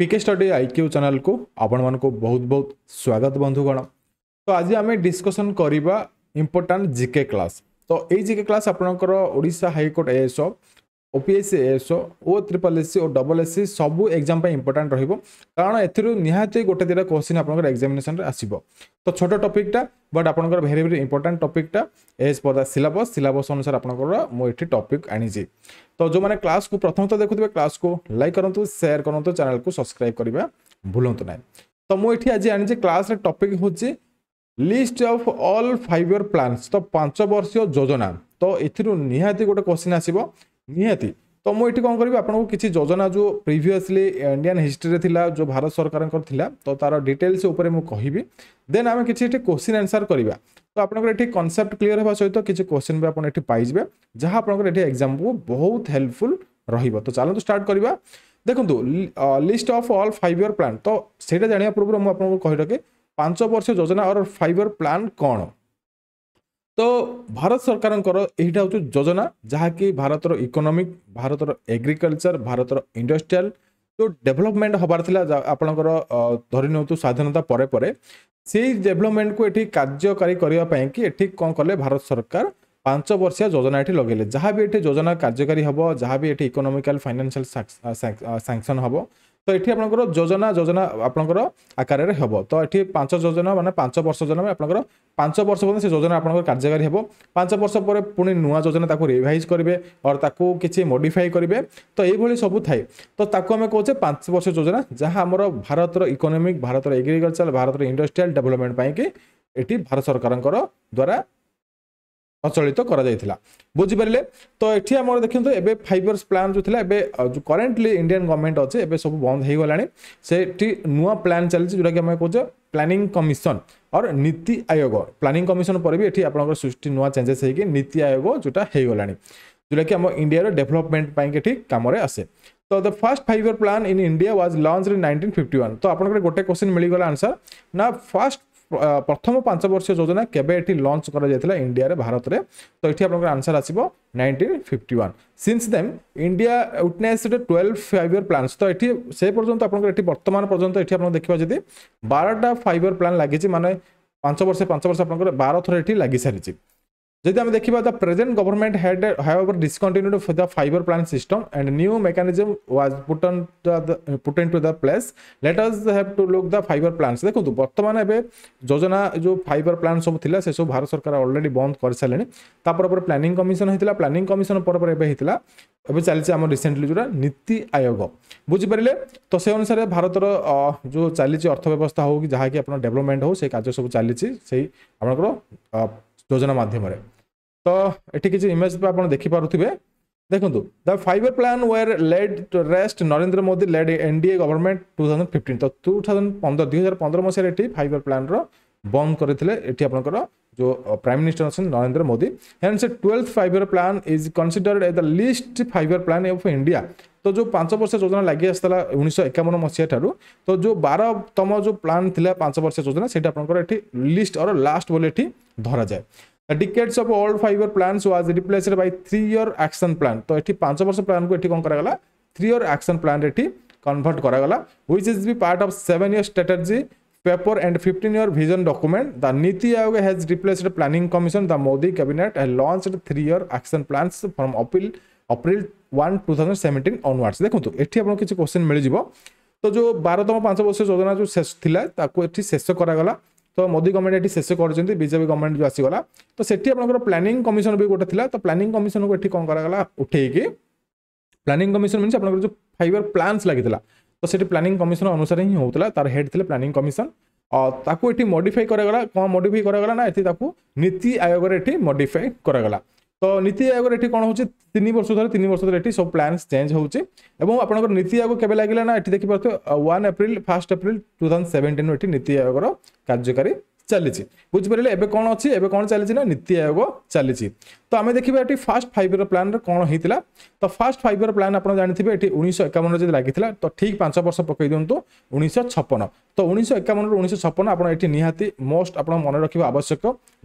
PK study IQ ଚ୍ୟାନେଲକୁ ଆପଣମାନଙ୍କୁ ବହୁତ ବହୁତ ସ୍ୱାଗତ ବନ୍ଧୁଗଣ ତ ଆଜି ଆମେ ଡିସ୍କସନ୍ କରିବା ଇମ୍ପୋର୍ଟାଣ୍ଟ ଜିକେ କ୍ଲାସ୍ ତ ଏଇ ଜିକେ କ୍ଲାସ୍ ଆପଣଙ୍କର Odisha high court ASO OPSC ASO ଓ ଟ୍ରିପଲ୍ ଏସ୍ସି ଓ ଡବଲ୍ ଏସ୍ସି ସବୁ ଏକ୍ଜାମ୍ ପାଇଁ ଇମ୍ପୋର୍ଟାଣ୍ଟ ରହିବ କାରଣ ଏଥିରୁ ନିହାତି ଗୋଟେ ଦୁଇଟା କୋଶ୍ଚିନ୍ ଆପଣଙ୍କର ଏକ୍ଜାମିନେସନ୍ରେ ଆସିବ ତ ଛୋଟ ଟପିକ୍ଟା ବଟ୍ ଆପଣଙ୍କର ଭେରି ଭେରି ଇମ୍ପୋର୍ଟାଣ୍ଟ ଟପିକ୍ଟା ଏଜ୍ ପଦା ସିଲାବସ୍ ସିଲାବସ୍ ଅନୁସାରେ ଆପଣଙ୍କର ମୁଁ ଏଠି ଟପିକ୍ ଆଣିଛି ତ ଯେଉଁମାନେ କ୍ଲାସ୍କୁ ପ୍ରଥମ ତ ଦେଖୁଥିବେ କ୍ଲାସ୍କୁ ଲାଇକ୍ କରନ୍ତୁ ସେୟାର କରନ୍ତୁ ଚ୍ୟାନେଲ୍କୁ ସବସ୍କ୍ରାଇବ୍ କରିବା ଭୁଲନ୍ତୁ ନାହିଁ ତ ମୁଁ ଏଠି ଆଜି ଆଣିଛି କ୍ଲାସ୍ରେ ଟପିକ୍ ହେଉଛି list of all five year plans তো পাঁচ বর্ষীয় যোজনা তো এর নিহতি গোটে কোশ্চিন আসব ᱱᱮᱛᱤ তো মই ᱴᱤᱠᱚᱱ କରିᱵᱟ ᱟᱯᱱᱚᱠᱚ ᱠᱤᱪᱷᱤ ᱡᱚᱡᱚᱱᱟ ᱡᱚ ᱯᱨᱤᱵᱤᱭᱟᱥᱞᱤ ᱤᱱᱰᱤᱭᱟᱱ ᱦᱤᱥᱴᱚᱨᱤ ᱛᱤᱞᱟ ᱡᱚ ᱵᱷᱟᱨᱚᱛ ᱥᱚᱨᱠᱟᱨ ᱠᱚᱨ ᱛᱤᱞᱟ ᱛᱚ ᱛᱟᱨᱟ ᱰᱤᱴᱮᱞᱥ ᱩᱯᱨᱮ ᱢᱚ ᱠᱚᱦᱤᱵᱤ ᱫᱮᱱ ᱟᱢᱮ ᱠᱤᱪᱷᱤ ᱴᱤᱠᱚ ᱠᱚᱥᱪᱟᱱ ᱟᱱᱥᱟᱨ ᱠᱟᱨᱤᱵᱟ ᱛᱚ ᱟᱯᱱᱚᱠᱚ ᱴᱤᱠᱚ ᱠᱚᱱᱥᱮᱯᱴ ᱠᱞᱤᱭᱟᱨ ᱦᱚᱜᱟ ᱥᱚᱭᱛᱚ ᱠᱤᱪᱷᱤ ᱠᱚᱥᱪᱟᱱ ᱵᱮ ᱟᱯᱱᱮ ᱴᱤᱠᱚ ᱯᱟᱭᱡᱵᱮ ᱡᱟᱦᱟ ᱟᱯᱱᱚᱠᱚ ତ ଭାରତ ସରକାରଙ୍କର ଏଇଟା ହେଉଛି ଯୋଜନା ଯାହାକି ଭାରତର ଇକୋନୋମିକ୍ ଭାରତର ଏଗ୍ରିକଲଚର ଭାରତର ଇଣ୍ଡଷ୍ଟ୍ରିଆଲ ଯେଉଁ ଡେଭଲପମେଣ୍ଟ ହେବାର ଥିଲା ଆପଣଙ୍କର ଧରି ନିଅନ୍ତୁ ସ୍ୱାଧୀନତା ପରେ ପରେ ସେଇ ଡେଭଲପମେଣ୍ଟକୁ ଏଠି କାର୍ଯ୍ୟକାରୀ କରିବା ପାଇଁକି ଏଠି କ'ଣ କଲେ ଭାରତ ସରକାର ପାଞ୍ଚ ବର୍ଷିଆ ଯୋଜନା ଏଠି ଲଗେଇଲେ ଯାହା ବି ଏଠି ଯୋଜନା କାର୍ଯ୍ୟକାରୀ ହେବ ଯାହା ବି ଏଠି ଇକୋନୋମିକାଲ ଫାଇନାନ୍ସିଆଲ ସାଙ୍କସନ୍ ହେବ ତ ଏଠି ଆପଣଙ୍କର ଯୋଜନା ଯୋଜନା ଆପଣଙ୍କର ଆକାରରେ ହେବ ତ ଏଠି ପାଞ୍ଚ ଯୋଜନା ମାନେ ପାଞ୍ଚ ବର୍ଷ ଯୋଜନା ଆପଣଙ୍କର ପାଞ୍ଚ ବର୍ଷ ପର୍ଯ୍ୟନ୍ତ ସେ ଯୋଜନା ଆପଣଙ୍କର କାର୍ଯ୍ୟକାରୀ ହେବ ପାଞ୍ଚ ବର୍ଷ ପରେ ପୁଣି ନୂଆ ଯୋଜନା ତାକୁ ରିଭାଇଜ୍ କରିବେ ଅର୍ ତାକୁ କିଛି ମୋଡିଫାଇ କରିବେ ତ ଏଇଭଳି ସବୁ ଥାଏ ତ ତାକୁ ଆମେ କହୁଛେ ପାଞ୍ଚ ବର୍ଷ ଯୋଜନା ଯାହା ଆମର ଭାରତର ଇକୋନୋମିକ୍ ଭାରତର ଏଗ୍ରିକଲଚର ଭାରତର ଇଣ୍ଡଷ୍ଟ୍ରିଆଲ ଡେଭଲପମେଣ୍ଟ ପାଇଁକି ଏଠି ଭାରତ ସରକାରଙ୍କର ଦ୍ୱାରା प्रचलित कर যাইতিলা तो ये তো এটি আমার দেখন্তু এবে ফাইবর্স প্ল্যান যে থিলা এবে কারেন্টলি ইন্ডিয়ান গভর্নমেন্ট আছে এবে সব বন্ধ হই গলানি সেটি নুয়া প্ল্যান চলিছে যেটা কি আমি কোজে প্ল্যানিং और नीति आयोग प्लानिंग कमिशन पर भी ये आप सृष्टि नुआ चेंजेस होगी नीति आयोग जोटा हो गलानी जोटा कि आम इंडिया डेभलपमेंट ये कम आसे तो the first five year plan in India was launch in 1951 तो आप गोटे क्वेश्चन मिल गला आंसर ना फास्ट প্রথম পাঁচ বর্ষীয় যোজনা কেবে এটি লঞ্চ করা যাইছিল ইন্ডিয়ার ভারতের তো এটি আপনার আনসার আসব nineteen fifty one since then India witnessed twelve five year plans তো এটি সে পর্যন্ত আপনার এটি বর্তমান পর্যন্ত এটি আপনার দেখবা যদি বারোটা ফাইভ ইয়ার প্লান লাগিছে মানে পাঁচ বর্ষে পাঁচ বর্ষ আপনার বার থর এটি লাগি সারিছে যদি আমি দেখিবা the present government had however discontinued for the five plan system and new mechanism was put on put into the place let us have to look the five plans দেখুন বর্তমান এবে যোজনা যে ফাইবার প্ল্যান সব লা সেসব ভারত সরকার already বন্ধ করে সারে তাপরে পরে প্ল্যানিং কমিশন হয়েছিল প্ল্যানিং কমিশন পরে পরে এবে হয়েছিল এবে চালছে আমার রিসেন্টলি যেটা নীতি আয়োগ বুঝিপারে তো সে অনুসারে ভারতর যে চালছে অর্থব্যবস্থা হোক যা কি আপনার ডেভেলপমেন্ট হোক সেই কাজ সব চালছে সেই আপনার ଯୋଜନା ମାଧ୍ୟମରେ ତ ଏଠି କିଛି ଇମେଜ୍ ଆପଣ ଦେଖିପାରୁଥିବେ ଦେଖନ୍ତୁ the fibre plan were led rest Narendra Modi led N D A government two thousand fifteen ତ ଟୁ ଥାଉଜେଣ୍ଡ ପନ୍ଦର ଦୁଇ ହଜାର ପନ୍ଦର ମସିହାରେ ଏଠି ଫାଇବର ପ୍ଲାନ୍ର ବନ୍ଦ କରିଥିଲେ ଏଠି ଆପଣଙ୍କର ଯେଉଁ ପ୍ରାଇମ୍ ମିନିଷ୍ଟର ଅଛନ୍ତି ନରେନ୍ଦ୍ର ମୋଦି ହେଣ୍ଡ ସେ twelfth five plan is considered a the last five plan of India तो जो पांच वर्ष योजना लगे आसाला उन्नीस एकावन मसीहा ठार तो जो बारतम जो प्लान थी पांच वर्ष योजना से आपर लिस्ट और लास्ट बोले ये धरा जाए The decades of old fiber plans was replaced by three year action plan. तो ये पांच वर्ष प्लान को ये कौन करागला थ्री इयर एक्शन प्लान ये कनभर्ट करागला which is be part of seven year strategy paper and 15 year vision document the niti aayog has replaced planning commission the modi cabinet has launched three year action plans from appeal April one two thousand seventeen onwards ଦେଖନ୍ତୁ ଏଠି ଆପଣଙ୍କୁ କିଛି question ମିଳିଯିବ ତ ଯେଉଁ ବାରତମ ପାଞ୍ଚ ବର୍ଷ ଯୋଜନା ଯେଉଁ ଶେଷ ଥିଲା ତାକୁ ଏଠି ଶେଷ କରାଗଲା ତ ମୋଦି ଗଭର୍ଣ୍ଣମେଣ୍ଟ ଏଠି ଶେଷ କରିଛନ୍ତି ବିଜେପି ଗଭର୍ଣ୍ଣମେଣ୍ଟ ଯେଉଁ ଆସିଗଲା ତ ସେଠି ଆପଣଙ୍କର ପ୍ଲାନିଂ କମିଶନ ବି ଗୋଟେ ଥିଲା ତ ପ୍ଲାନିଂ କମିଶନକୁ ଏଠି କ'ଣ କରାଗଲା ଉଠେଇକି ପ୍ଲାନିଂ କମିଶନ ମିନ୍ସ ଆପଣଙ୍କର ଯେଉଁ ଫାଇବର ପ୍ଲାନ୍ସ ଲାଗିଥିଲା ତ ସେଠି ପ୍ଲାନିଂ କମିଶନ ଅନୁସାରେ ହିଁ ହେଉଥିଲା ତାର ହେଡ୍ ଥିଲେ ପ୍ଲାନିଂ କମିଶନ ତାକୁ ଏଠି ମଡିଫାଇ କରାଗଲା କ'ଣ ମଡିଫାଇ କରାଗଲା ନା ଏଠି ତାକୁ ନୀତି ଆୟୋଗରେ ଏଠି ମଡିଫାଇ କରାଗଲା ତ ନୀତି ଆୟୋଗରେ ଏଠି କ'ଣ ହେଉଛି ତିନି ବର୍ଷ ଧରେ ତିନି ବର୍ଷ ଧରେ ଏଠି ସବୁ ପ୍ଲାନ୍ସ ଚେଞ୍ଜ ହେଉଛି ଏବଂ ଆପଣଙ୍କର ନୀତି ଆୟୋଗ କେବେ ଲାଗିଲା ନା ଏଠି ଦେଖିପାରୁଥିବେ one April first April two thousand seventeen ଏଠି ନୀତି ଆୟୋଗର କାର୍ଯ୍ୟକାରୀ ଚାଲିଛି ବୁଝିପାରିଲେ ଏବେ କ'ଣ ଅଛି ଏବେ କ'ଣ ଚାଲିଛି ନା ନୀତି ଆୟୋଗ ଚାଲିଛି ତ ଆମେ ଦେଖିବା ଏଠି ଫାର୍ଷ୍ଟ ଫାଇଭ୍ ଇୟର ପ୍ଲାନ୍ରେ କ'ଣ ହେଇଥିଲା ତ ଫାର୍ଷ୍ଟ ଫାଇଭ୍ ଇୟର ପ୍ଲାନ୍ ଆପଣ ଜାଣିଥିବେ ଏଠି ଉଣେଇଶହ ଏକାବନରେ ଯଦି ଲାଗିଥିଲା ତ ଠିକ୍ ପାଞ୍ଚ ବର୍ଷ ପକାଇ ଦିଅନ୍ତୁ ଉଣେଇଶହ ଛପନ ତ ଉଣେଇଶହ ଏକାବନରୁ ଉଣେଇଶହ ଛପନ ଆପଣ ଏଠି ନିହାତି ମୋଷ୍ଟ ଆପଣ ମନେ ରଖିବା ଆବଶ୍ୟକ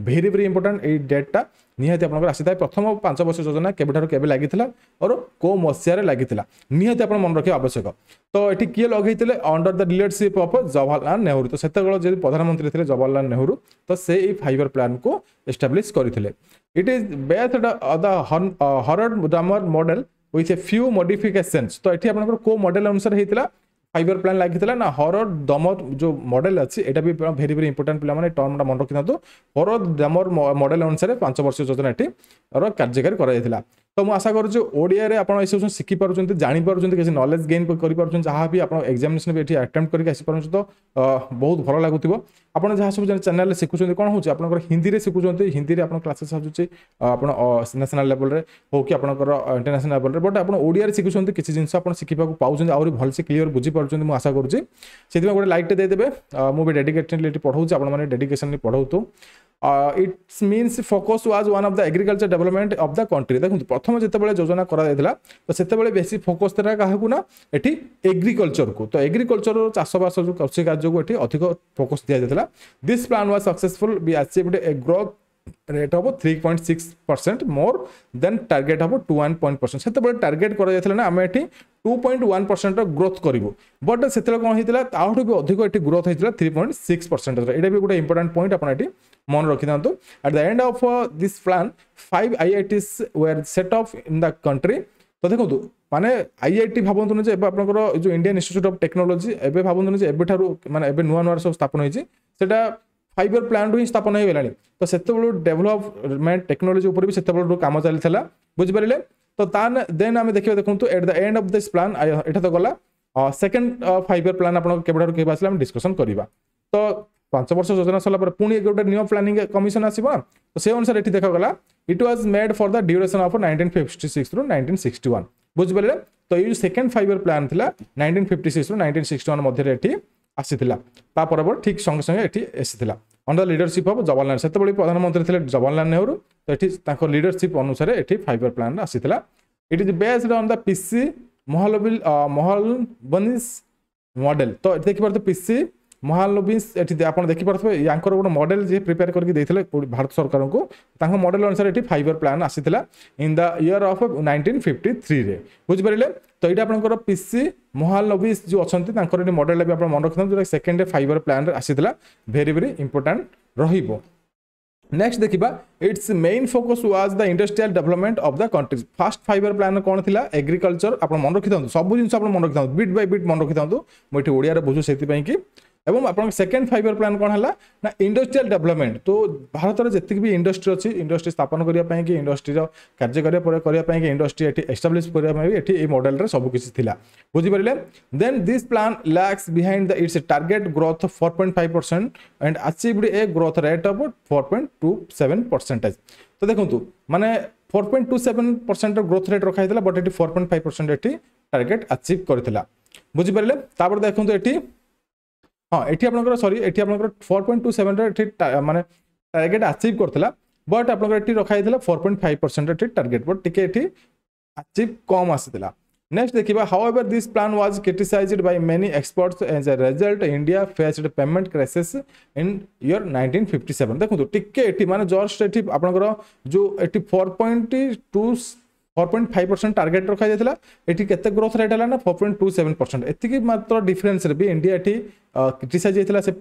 ଭେରି ଭେରି ଇମ୍ପୋର୍ଟାଣ୍ଟ ଏଇ ଡେଟ୍ଟା ନିହାତି ଆପଣଙ୍କର ଆସିଥାଏ ପ୍ରଥମ ପାଞ୍ଚ ବର୍ଷ ଯୋଜନା କେବେଠାରୁ କେବେ ଲାଗିଥିଲା ଅର କେଉଁ ମସିହାରେ ଲାଗିଥିଲା ନିହାତି ଆପଣ ମନେ ରଖିବା ଆବଶ୍ୟକ ତ ଏଠି କିଏ ଲଗେଇଥିଲେ under the leadership of Jawaharlal Nehru ତ ସେତେବେଳେ ଯଦି ପ୍ରଧାନମନ୍ତ୍ରୀ ଥିଲେ ଜବାହରଲାଲ ନେହେରୁ ତ ସେ ଏଇ ଫାଇବର ପ୍ଲାନ୍କୁ ଏଷ୍ଟାବ୍ଲିଶ୍ କରିଥିଲେ ଇଟ୍ is based the Harrod Domar model with a few modifications ତ ଏଠି ଆପଣଙ୍କର କେଉଁ ମଡେଲ ଅନୁସାରେ ହେଇଥିଲା फाइबर प्लान ଲାଗିଥିଲା ନା ହରର ଦମର ଯେଉଁ ମଡେଲ ଅଛି ଏଇଟା ବି ଭେରି ଭେରି ଇମ୍ପୋର୍ଟାଣ୍ଟ ପିଲାମାନେ ଟର୍ମଟା ମନେ ରଖିଥାନ୍ତୁ ହରର ଦମର ମଡେଲ ଅନୁସାରେ ପାଞ୍ଚ ବର୍ଷ ଯୋଜନା ଏଠି କାର୍ଯ୍ୟକାରୀ କରାଯାଇଥିଲା ତ ମୁଁ ଆଶା କରୁଛି ଓଡ଼ିଆରେ ଆପଣ ଏସବୁ ଶିଖିପାରୁଛନ୍ତି ଜାଣିପାରୁଛନ୍ତି କିଛି ନଲେଜ୍ ଗେନ୍ କରିପାରୁଛନ୍ତି ଯାହା ବି ଆପଣ ଏକ୍ଜାମିନେସନ୍ ବି ଏଠି ଆଟେମ୍ପ୍ଟ କରିକି ଆସିପାରୁଛନ୍ତି ତ ବହୁତ ଭଲ ଲାଗୁଥିବ ଆପଣ ଯାହା ସବୁ ଚ୍ୟାନେଲ୍ରେ ଶିଖୁଛନ୍ତି କ'ଣ ହେଉଛି ଆପଣଙ୍କର ହିନ୍ଦୀରେ ଶିଖୁଛନ୍ତି ହିନ୍ଦୀରେ ଆପଣ କ୍ଲାସେସ୍ ଆସୁଛି ଆପଣ ନ୍ୟାସନାଲ୍ ଲେଭଲରେ ହଉ କି ଆପଣଙ୍କର ଇଣ୍ଟରନ୍ୟାସନାଲ୍ ଲେଭଲରେ ବଟ୍ ଆପଣ ଓଡ଼ିଆରେ ଶିଖୁଛନ୍ତି କିଛି ଜିନିଷ ଆପଣ ଶିଖିବାକୁ ପାଉଛନ୍ତି ଆହୁରି ଭଲସେ କ୍ଲିଅର ବୁଝିପାରୁଛନ୍ତି ମୁଁ ଆଶା କରୁଛି ସେଥିପାଇଁ ଗୋଟେ ଲାଇକ୍ଟେ ଦେଇଦେବେ ମୁଁ ବି ଡେଡିକେଟେଡ଼ଲି ଏଠି ପଢ଼ାଉଛି ଆପଣମାନେ ଡେଡିକେସନ୍ଲି ପଢ଼ାଉଛୁ uh, it means focus was one of the agriculture development of the country দেখুন প্রথম যেতবেলে যোজনা করা যাইতলা তো সেতবেলে বেশি ফোকস থাকা কাহাকু না এটি এগ্রিকলচর কু তো এগ্রিকলচর চাষবাস কৃষি কার্যকু এটি অধিক ফোকস দিয়া যাইতলা this plan was successful be achieved a growth rate হব three point six percent more than target হব টু ওয়ান পয়েন্ট পরসেন্ট সেতবে টার্গেট করা যাইলে না আমি এটি টু পয়েন্ট ওয়ান পরসেন্টর গ্রোথ করবু বট সেতবে কোণ হয়েছিল তাহলে বি অধিক এটি গ্রোথ হয়েছিল থ্রি পয়েন্ট সিক্স পরসেন্টর এটা বি গোটে ইম্পর্টাট পয়েন্ট আপনার এটি মনে রাখি থাকে at the end of this plan five IITs were set off in the country তো দেখুন মানে আইআইটি ভাবতুন যে এবার আপনার যে ইন্ডিয়ান ইনস্টিচ্যুট অফ টেকনোলোজি এবে ভাবতুন যে এবে ঠার মানে এবে নূয়া নূয়া সব স্থাপন হয়েছে সেটা ফাইବର ପ୍ଲାଣ୍ଟ ହିଁ ସ୍ଥାପନ ହୋଇଗଲାଣି ତ ସେତେବେଳୁ ଡେଭଲପମେଣ୍ଟ ଟେକ୍ନୋଲୋଜି ଉପରେ ବି ସେତେବେଳରୁ କାମ ଚାଲିଥିଲା ବୁଝିପାରିଲେ ତ ତା ଦେନ୍ ଆମେ ଦେଖିବା ଦେଖନ୍ତୁ at the end of this plan ଏଇଟା ତ ଗଲା ସେକେଣ୍ଡ ଫାଇଭ ପ୍ଲାନ୍ ଆପଣଙ୍କ କେବେଠାରୁ କେବେ ଆସିଲେ ଆମେ ଡିସ୍କସନ୍ କରିବା ତ ପାଞ୍ଚ ବର୍ଷ ଯୋଜନା ସରିଲା ପରେ ପୁଣି ଗୋଟେ ନ୍ୟୁ ପ୍ଲାନିଂ କମିଶନ ଆସିବ ତ ସେ ଅନୁସାରେ ଏଠି ଦେଖାଗଲା it was made for the duration of nineteen fifty ସିକ୍ସରୁ ନାଇଣ୍ଟିନ୍ ସିକ୍ସଟି ୱାନ୍ ବୁଝିପାରିଲେ ତ ଏଇ ସେକେଣ୍ଡ ଫାଇଭ ପ୍ଲାନ୍ ଥିଲା ନାଇଣ୍ଟିନ୍ ଫିଫ୍ଟି ସିକ୍ସରୁ ନାଇଣ୍ଟିନ୍ ସିକ୍ସଟି ୱାନ୍ ମଧ୍ୟରେ ଏଠି ଆସିଥିଲା ତା ପରବର୍ତ୍ତୀ ଠିକ୍ ସଙ୍ଗେ ସଙ୍ଗେ ଏଠି ଆସିଥିଲା ଅଣ୍ଡର ଲିଡରସିପ୍ ଅଫ୍ ଜବାହରଲାଲ ସେତେବେଳେ ପ୍ରଧାନମନ୍ତ୍ରୀ ଥିଲେ ଜବାହରଲାଲ ନେହେରୁ ତ ଏଠି ତାଙ୍କ ଲିଡରସିପ୍ ଅନୁସାରେ ଏଠି ଫାଇବର ପ୍ଲାନ୍ ଆସିଥିଲା it is based on the PC ମହଲବିଲ୍ ମହଲବନିସ୍ ମଡେଲ ତ ଏଠି ଦେଖିପାରୁଥିବେ ପିସି ମହାଲବିନ୍ସ ଏଠି ଆପଣ ଦେଖିପାରୁଥିବେ ୟାଙ୍କର ଗୋଟେ ମଡେଲ ଯିଏ ପ୍ରିପେୟାର କରିକି ଦେଇଥିଲେ ଭାରତ ସରକାରଙ୍କୁ ତାଙ୍କ ମଡେଲ ଅନୁସାରେ ଏଠି ଫାଇବର ପ୍ଲାନ୍ ଆସିଥିଲା in the year of nineteen fifty ଥ୍ରୀରେ ବୁଝିପାରିଲେ ତ ଏଇଟା ଆପଣଙ୍କର ପିସି ମହାଲବିସ୍ ଯେଉଁ ଅଛନ୍ତି ତାଙ୍କର ଏଠି ମଡେଲଟା ବି ଆପଣ ମନେ ରଖିଥାନ୍ତୁ ଯେଉଁଟା ସେକେଣ୍ଡ ଫାଇବର ପ୍ଲାନ୍ରେ ଆସିଥିଲା ଭେରି ଭେରି ଇମ୍ପୋର୍ଟାଣ୍ଟ ରହିବ ନେକ୍ସଟ ଦେଖିବା its main focus was the industrial development of the country first fibre plan କ'ଣ ଥିଲା ଏଗ୍ରିକଲଚର ଆପଣ ମନେ ରଖିଥାନ୍ତୁ ସବୁ ଜିନିଷ ଆପଣ ମନେ ରଖିଥାନ୍ତୁ ବିଟ୍ ବାଇ ବିଟ୍ ମନେ ରଖିଥାନ୍ତୁ ମୁଁ ଏଠି ଓଡ଼ିଆରେ ବୁଝୁ ସେଥିପାଇଁ କି এবং আপনার সেকেন্ড ফাইভ ইয়র প্লান কোণ হল না ইন্ডস্ট্রিয়াল ডেভেলপমেন্ট তো ভারতের যেত বি ইন্ডস্ট্রি অছি ইন্ডস্ট্রি স্থাপন করা কি ইন্ডস্ট্রির কার্য করা কি ইন্ডস্ট্রি এটি এস্টাব্লিশ করা এটি এই মডেলের কিছু লা বুঝিপারে then this plan lags behind the its target growth four point five percent and achieved a growth rate of four point two seven percentage তো দেখুন মানে ফোর পয়েন্ট টু সেভেন পরসেন্টর গ্রোথ রেট রখা হয়েছিল বট এটি four point five percent এটি target achieve করে বুঝিপারে তাপরে দেখুন এটি ହଁ ଏଠି ଆପଣଙ୍କର ସରି ଏଠି ଆପଣଙ୍କର ଫୋର୍ ପଏଣ୍ଟ ଟୁ ସେଭେନ୍ର ଏଠି ମାନେ ଟାର୍ଗେଟ୍ ଆଚିଭ୍ କରିଥିଲା ବଟ୍ ଆପଣଙ୍କର ଏଠି ରଖାଯାଇଥିଲା ଫୋର୍ ପଏଣ୍ଟ ଫାଇଭ୍ ପରସେଣ୍ଟ ଏଠି ଟାର୍ଗେଟ୍ ବଟ୍ ଟିକେ ଏଠି ଆଚିଭ୍ କମ୍ ଆସିଥିଲା ନେକ୍ସଟ ଦେଖିବା however this plan was criticised by many experts as a result India faced payment crisis in year nineteen fifty seven ଦେଖନ୍ତୁ ଟିକେ ଏଠି ମାନେ ଜଷ୍ଟ ଏଠି ଆପଣଙ୍କର ଯେଉଁ ଏଠି four point two four point five percent target ରଖାଯାଇଥିଲା ଏଠି କେତେ ଗ୍ରୋଥ୍ ରେଟ୍ ହେଲା ନା four point two seven percent ଏତିକି ମାତ୍ର ଡିଫରେନ୍ସରେ ବି ଇଣ୍ଡିଆ ଏଠି କ୍ରିଟିସାଇଜ୍ ହେଇଥିଲା ସେ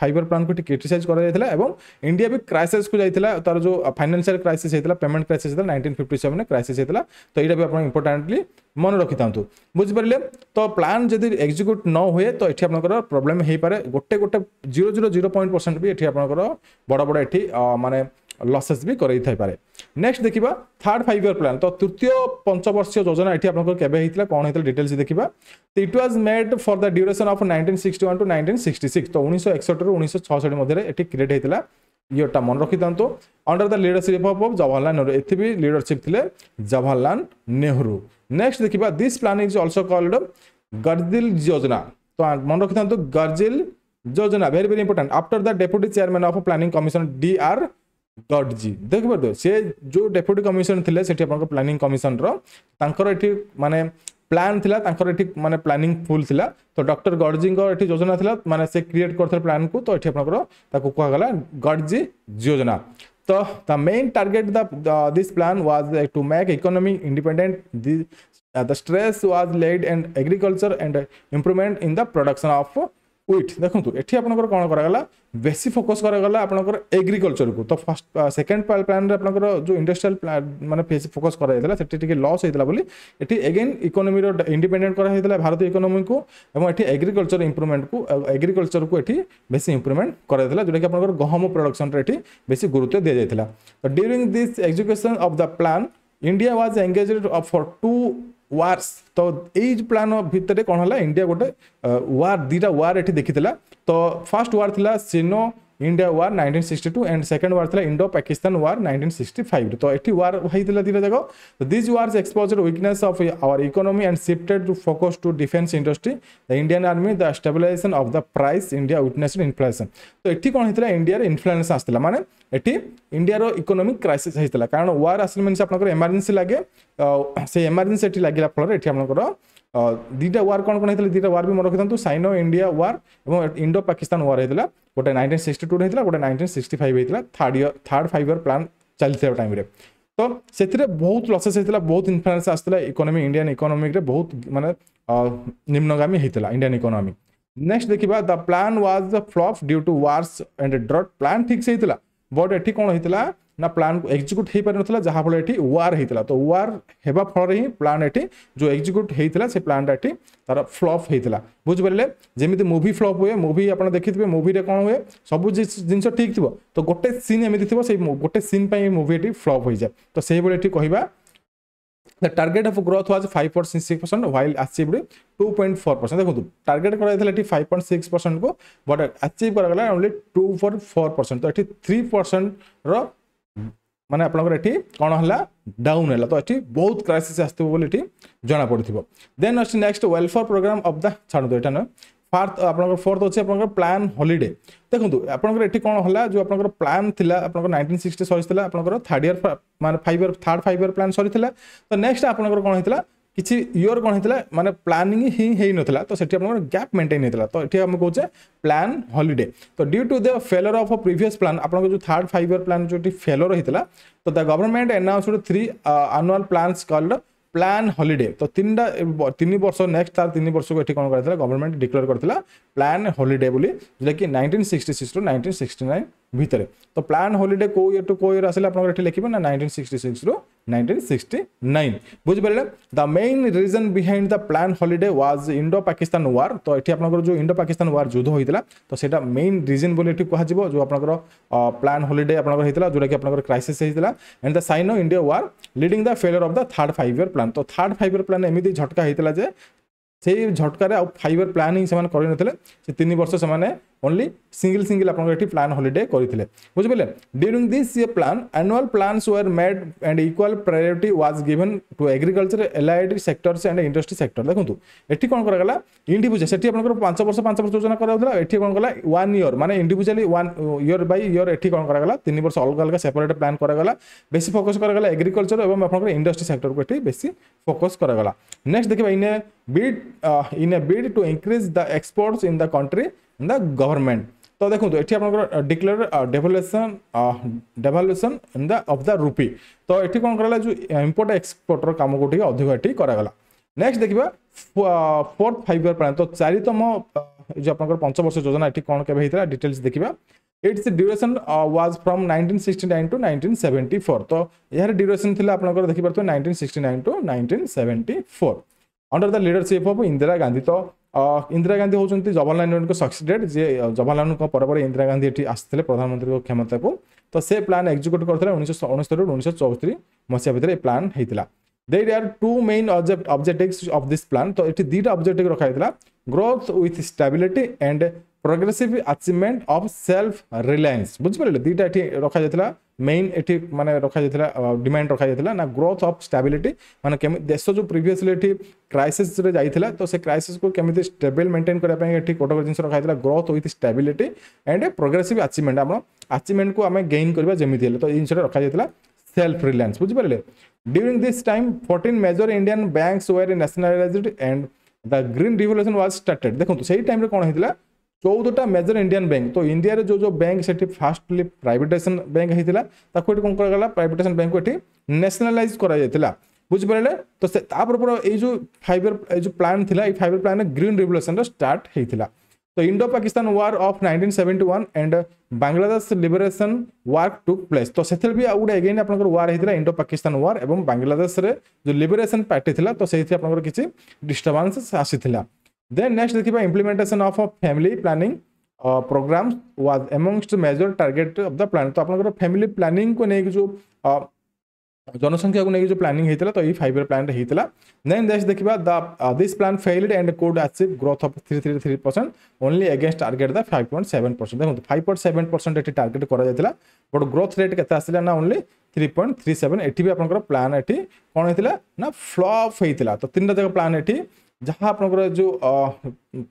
ଫାଇବର ପ୍ଲାନ୍କୁ କ୍ରିଟିସାଇଜ୍ କରାଯାଇଥିଲା ଏବଂ ଇଣ୍ଡିଆ ବି କ୍ରାଇସିସ୍କୁ ଯାଇଥିଲା ତାର ଯେଉଁ ଫାଇନାନ୍ସିଆଲ କ୍ରାଇସିସ୍ ହେଇଥିଲା ପେମେଣ୍ଟ କ୍ରାଇସିସ୍ ହେଇଥିଲା ନାଇଣ୍ଟିନ୍ ଫିଫ୍ଟି ସେଭେନ୍ରେ କ୍ରାଇସିସ୍ ହେଇଥିଲା ତ ଏଇଟା ବି ଆପଣ ଇମ୍ପୋର୍ଟାଣ୍ଟଲି ମନେ ରଖିଥାନ୍ତୁ ବୁଝିପାରିଲେ ତ ପ୍ଲାନ୍ ଯଦି ଏକ୍ଜିକ୍ୟୁଟ୍ ନ ହୁଏ ତ ଏଠି ଆପଣଙ୍କର ପ୍ରୋବ୍ଲେମ୍ ହେଇପାରେ ଗୋଟେ ଗୋଟେ zero zero zero point percent ବି ଏଠି ଆପଣଙ୍କର ବଡ଼ ବଡ଼ ଏଠି ମାନେ ଲସେସ୍ ବି କରେଇ ଥାଇପାରେ ନେକ୍ସଟ ଦେଖିବା ଥାର୍ଡ ଫାଇଭ ଇୟର ପ୍ଲାନ୍ ତ ତୃତୀୟ ପଞ୍ଚବର୍ଷୀୟ ଯୋଜନା ଏଠି ଆପଣଙ୍କର କେବେ ହେଇଥିଲା କ'ଣ ହେଇଥିଲା ଡିଟେଲ୍ସ ଦେଖିବା it was made for the duration of nineteen sixty one to nineteen sixty six ତ ଉଣେଇଶହ ଏକଷଠିରୁ ଉଣେଇଶହ ଛଅଷଠି ମଧ୍ୟରେ ଏଠି କ୍ରିଏଟ୍ ହେଇଥିଲା ଇୟର୍ଟା ମନେ ରଖିଥାନ୍ତୁ under the leadership of Jawaharlal Nehru ଏଥି ବି ଲିଡରସିପ୍ ଥିଲେ ଜବାହରଲାଲ ନେହରୁ ନେକ୍ସଟ ଦେଖିବା this plan is also called Gadgil ଯୋଜନା ତ ମନେ ରଖିଥାନ୍ତୁ ଗର୍ଜିଲ ଯୋଜନା very very important after the deputy chairman of planning commission D R डट जी देखिपारे सी जो डेपुटी कमिशन थे प्लानिंग कमिशन रही मानते प्लान थी ठीक मानते प्लानिंग फुल थिला तो डक्टर गडजी ये योजना थी मैंने से क्रिएट कर प्लान को तो ये कहगला गडजी योजना तो the main target this plan was to make economy independent the stress was laid and agriculture and improvement in the production of wheat ଦେଖନ୍ତୁ ଏଠି ଆପଣଙ୍କର କ'ଣ କରାଗଲା ବେଶୀ ଫୋକସ୍ କରାଗଲା ଆପଣଙ୍କର ଏଗ୍ରିକଲଚରକୁ ତ ଫାର୍ଷ୍ଟ ସେକେଣ୍ଡ ପ୍ଲାନ୍ରେ ଆପଣଙ୍କର ଯେଉଁ ଇଣ୍ଡଷ୍ଟ୍ରିଆଲ ମାନେ ଫୋକସ୍ କରାଯାଇଥିଲା ସେଠି ଟିକେ ଲସ୍ ହେଇଥିଲା ବୋଲି ଏଠି ଏଗେନ୍ ଇକୋନୋମିର ଇଣ୍ଡିପେଣ୍ଡେଣ୍ଟ କରାଯାଇଥିଲା ଭାରତୀୟ ଇକୋନୋମିକୁ ଏବଂ ଏଠି ଏଗ୍ରିକଲଚର ଇମ୍ପ୍ରୁଭମେଣ୍ଟକୁ ଏଗ୍ରିକଲଚରକୁ ଏଠି ବେଶୀ ଇମ୍ପ୍ରୁଭମେଣ୍ଟ କରାଯାଇଥିଲା ଯେଉଁଟାକି ଆପଣଙ୍କର ଗହମ ପ୍ରଡକ୍ସନରେ ଏଠି ବେଶୀ ଗୁରୁତ୍ୱ ଦିଆଯାଇଥିଲା during this execution of the plan India was engage for two wars তো এই প্ল্যান ভিতরে কোণ হল ইন্ডিয়া গোটে ওয়ার দুইটা ওয়ার এটি দেখি তো ফার্স্ট ওয়ার লা Sino India war nineteen sixty two and second war লা Indo Pakistan war nineteen sixty five তো এটি ওয়ার হয়েছিল দুইটা যাক তো these wars exposed weakness of our economy and shifted to focus to defence industry the Indian army the stabilisation of the price India witnessed inflation তো এটি কোণ হয়েছিল ইন্ডিয়ার ইনফ্লেসন আসছিল মানে এটি ইন্ডিয়ার ইকোনমিক ক্রাইসিস হয়েছিল কারণ ওয়ার আসলে মিনস মানে আপনার এমার্জেন্সি লাগে সেই এমার্জেন্সি এটি লাগিলা ফলে এটি আপনার दुटा वार कौन कौन होता दुटा वार भी मैं रखी था सैनो इंडिया वार और इंडो पाकिस्तान वार होता है गोटे नाइंटीन सिक्सटी टू होता गोटे नाइंटीन सिक्सटी फाइव होता third year third five year plan चलते टाइम तो से बहुत लसेस होता है बहुत इनफ्लुएंस आसाला इकोनोमी इंडियान इकोनोमिक बहुत मानते निम्नगामी होता इंडियान इकोनोमी नेक्स्ट देखा the plan was the flop due to wars and drought plan ठिक्स होता बट ये कौन होता है ना ପ୍ଲାନ୍ ଏକ୍ଜିକ୍ୟୁଟ୍ ହେଇପାରିନଥିଲା ଯାହାଫଳରେ ଏଠି ୱାର୍ ହେଇଥିଲା ତ ୱାର୍ ହେବା ଫଳରେ ହିଁ ପ୍ଲାନ୍ ଏଠି ଯେଉଁ ଏକ୍ଜିକ୍ୟୁଟ୍ ହେଇଥିଲା ସେ ପ୍ଲାନ୍ଟା ଏଠି ତାର ଫ୍ଲପ୍ ହେଇଥିଲା ବୁଝିପାରିଲେ ଯେମିତି ମୁଭି ଫ୍ଲପ୍ ହୁଏ ମୁଭି ଆପଣ ଦେଖିଥିବେ ମୁଭିରେ କ'ଣ ହୁଏ ସବୁ ଜିନିଷ ଠିକ୍ ଥିବ ତ ଗୋଟେ ସିନ୍ ଏମିତି ଥିବ ସେଇ ଗୋଟେ ସିନ୍ ପାଇଁ ମୁଭି ଏଠି ଫ୍ଲପ୍ ହୋଇଯାଏ ତ ସେଇଭଳି ଏଠି କହିବା The target of growth was 5.66% while achieved 2.4%. देखो टार्गेट करा जाता है 5.6% को बट अचीव करा गला ओनली 2.4% तो एठी 3% रो মানে আপনার এটি কম হল ডাউন হল তো এটি বহু ক্রাইসিস আসবে বলে এটি জনা পড়ি দেন আসছে next welfare programme of the ছাড়ু এটা নয় ফার্থ আপনার ফোর্থ হচ্ছে আপনার প্ল্যান হলিডে দেখুন আপনার এটি কম হল যে আপনার প্ল্যান লা আপনার নাইনটিন সিক্সটি সরি আপনার থার্ড ইয়ার মানে five year third five year plan sorry তো নেক্সট আপনার কম হয়েছিল किसी इयर कौन होता है मैंने प्लानिंग ही ना तो आप गैप मेन्टेन होता तो ये कहे प्लान हलीडे तो due to the failure of previous प्रिस् आप जो थर्ड फाइव इयर प्लां जो फेलर होता तो the government announce three annual plans called plan holiday तो तीन तीन वर्ष नेक्स्ट तार तीन वर्ष को कौन कर गवर्नमेंट डिक्लेयर कर प्लान हलीडे जो कि nineteen sixty six to nineteen sixty nine भितर तो प्लान हलीडे कौ इयर टू कौ इयर आसे आप लिखे ना nineteen sixty six nineteen sixty nine বুঝিপারে the main reason behind the plan holiday was Indo Pakistan war তো এটি আপনার যে ইন্ডো পাকিস্তান ওয়ার যুদ্ধ হয়েছিল তো সেটা মেইন রিজন বলে এটি কুহযোগ যে আপনার প্ল্যান হলিডে আপনার হয়েছিল যেটা কি আপনার ক্রাইসিস হয়েছিল and the Sino India war leading the failure of the third five year plan তো থার্ড ফাইভ ইয়ার প্ল্যান এমিতি ঝটকা হয়েছিল যে সেই ঝটকার আউ ফাইভ ইয়ার প্ল্যান ହିଁ ସେମାନେ କରିନଥିଲେ ସେ ତିନି ବର୍ଷ ସେମାନେ ଓନ୍ଲି ସିଙ୍ଗିଲ୍ ସିଙ୍ଗିଲ୍ ଆପଣଙ୍କର ଏଠି ପ୍ଲାନ୍ ହଲିଡେ କରିଥିଲେ ବୁଝିପାରିଲେ ଡ୍ୟୁରିଂ ଦିସ୍ ଇଏ plan annual plans were made and equal priority was given to agriculture allied sectors and industry sector ଦେଖନ୍ତୁ ଏଠି କ'ଣ କରାଗଲା ଇଣ୍ଡିଭିଜୁଆଲ ସେଠି ଆପଣଙ୍କର ପାଞ୍ଚ ବର୍ଷ ପାଞ୍ଚ ବର୍ଷ ଯୋଜନା କରାଯାଉଥିଲା ଏଠି କ'ଣ କଲା ୱାନ୍ ଇୟର୍ ମାନେ individually one year by year ଏଠି କ'ଣ କରାଗଲା ତିନି ବର୍ଷ ଅଲଗା ଅଲଗା ସେପାରେଟ୍ ପ୍ଲାନ୍ କରାଗଲା ବେଶୀ ଫୋକସ୍ କରାଗଲା ଏଗ୍ରିକଲଚର ଏବଂ ଆପଣଙ୍କର ଇଣ୍ଡଷ୍ଟ୍ରି ସେକ୍ଟରକୁ ଏଠି ବେଶୀ ଫୋକସ୍ କରାଗଲା ନେକ୍ସଟ ଦେଖିବା in a bid in a bid to increase the exports in the country the government तो देखो ये आप declare devaluation devaluation in the of the rupee तो ये कौन uh, uh, तो कराला जो इम्पोर्ट एक्सपोर्टर काम को अधिक ये कराला नेक्स्ट देखा फोर्थ फाइव इयर प्लां तो चारितम uh, जो आप पंचवर्ष योजना ये कौन के डिटेल्स देखिए its duration was from nineteen sixty to nineteen seventy four तो यार ड्यूरेसन थी आप देखिए nineteen sixty nine to nineteen seventy four under the leadership of Indira Gandhi तो ইন্দিরা গান্ধী হচ্ছেন জওয়াহরলাল নেহরুঙ্ সক্সিডেড যে জওয়াহরলাল নেহরুঙ্ পরে পরে ইন্দিরা গান্ধী এটি আসলে প্রধানমন্ত্রী ক্ষমতাকে তো সে প্লান এক্সিক্যুট করে উনিশশো অনস্তরি উনিশশো চৌত্রিশ মশিয়া ভিতরে এই প্লান হয়েছিল there are two main object objectives of this plan तो इट दीटा objective रखा है growth with stability and progressive achievement of self reliance बुझ पारे दीटा इट रखा जाता ମେନ୍ ଏଠି ମାନେ ରଖାଯାଇଥିଲା ଡିମାଣ୍ଡ ରଖାଯାଇଥିଲା ନା ଗ୍ରୋଥ୍ ଅଫ୍ ଷ୍ଟାବିଲିଟି ମାନେ କେମିତି ଦେଶ ଯେଉଁ ପ୍ରିଭିୟସଲି ଏଠି କ୍ରାଇସିସ୍ରେ ଯାଇଥିଲା ତ ସେ କ୍ରାଇସିସ୍କୁ କେମିତି ଷ୍ଟେବଲ୍ ମେଣ୍ଟେନ୍ କରିବା ପାଇଁ ଏଠି ଗୋଟେ ଗୋଟେ ଜିନିଷ ରଖାଯାଇଥିଲା growth with stability and progressive achievement ଆମ ଆଚିଭମେଣ୍ଟକୁ ଆମେ ଗେନ୍ କରିବା ଯେମିତି ହେଲେ ତ ଏଇ ଜିନିଷଟା ରଖାଯାଇଥିଲା ସେଲ୍ଫ ରିଲାଏନ୍ସ ବୁଝିପାରିଲେ during this time fourteen major Indian banks were nationalised and the green revolution was started ଦେଖନ୍ତୁ ସେଇ ଟାଇମ୍ରେ କ'ଣ ହେଇଥିଲା চৌদটা মেজর ইন্ডিয়ান ব্যাঙ্ক তো ইন্ডিয়ার যে যে ব্যাঙ্ক সেটি ফার্স্টলি প্রাইভেটাইজেসন ব্যাঙ্ক হয়েছিল তাকে এটি কম করা প্রাইভেটাইজেসন ব্যাঙ্ক এটি ন্যাশনালাইজ করা যাই বুঝিপারে তো তাপর পর এই যে ফাইবর এই যে প্ল্যান লা এই ফাইবর প্ল্যান গ্রিন রিভলুশনর স্টার্ট হয়েছিল তো Indo Pakistan war of nineteen seventy one and Bangladesh liberation war took place তো সেথিরে বি আউ গোটে এগেইন আপনার ওয়ার হয়েছিল ইন্ডো পাকিস্তান ওয়ার এবং বাংলাদেশের যে লিবরেসন পার্টি লা তো সেই আপনার কিছু ডিস্টর্বান্স আসিলা then next the implementation of a family planning programmes was amongst major target of the plan तो आपंकर फैमिली प्लानिंग को नहीं जो uh, जनसंख्या को नहीं जो प्लानिंग होता तो ये फाइव इयर प्लान होता देन नेक्स्ट देखा this plan failed and could achieve growth of three three three percent only against target the five point seven percent देखो फाइव पॉइंट सेवेन परसेंट ये टार्गेट कर but growth rate के ना only three point three seven ये भी आप plan ये कौन होता ना फ्लप होता तो तीन टाक प्लान ये जहाँ आप जो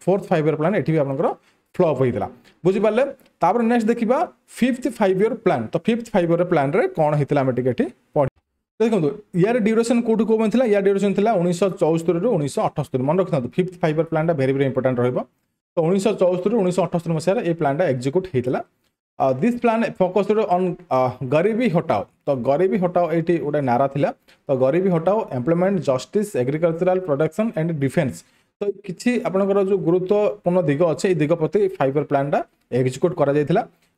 फोर्थ फाइव इयर प्लां ये भी आपंकर फ्लप होता बुझिपारे नेक्स्ट देखा फिफ्थ फाइव इयर प्लां तो फिफ्थ फाइव इयर प्लां कौन होता है आम पढ़ देखो यार ड्यूरेसन कौट कौन थी यार ड्यूरेसन थी उन्नीस चौस्तरी रू उठस्तरी मन रखा था फिफ्थ फाइव इयर प्लांटा भेरी भेरी इंपोर्टा रोह तो उन्नीस चौस्तरी उठस्तरी मसीह प्लांटा एक्जिक्यूट होता है দিস প্লান ফোকসড অন গরিবি হটাও তো গরিবি হটাও এইটি গোটে নারা লা তো গরিবি হটাও employment justice agricultural production and defence তো কিছু আপনার যে গুরুত্বপূর্ণ দিগ অছে এই দিগ প্রতি ফাইবর প্লানটা এক্সিক্যুট করা যাই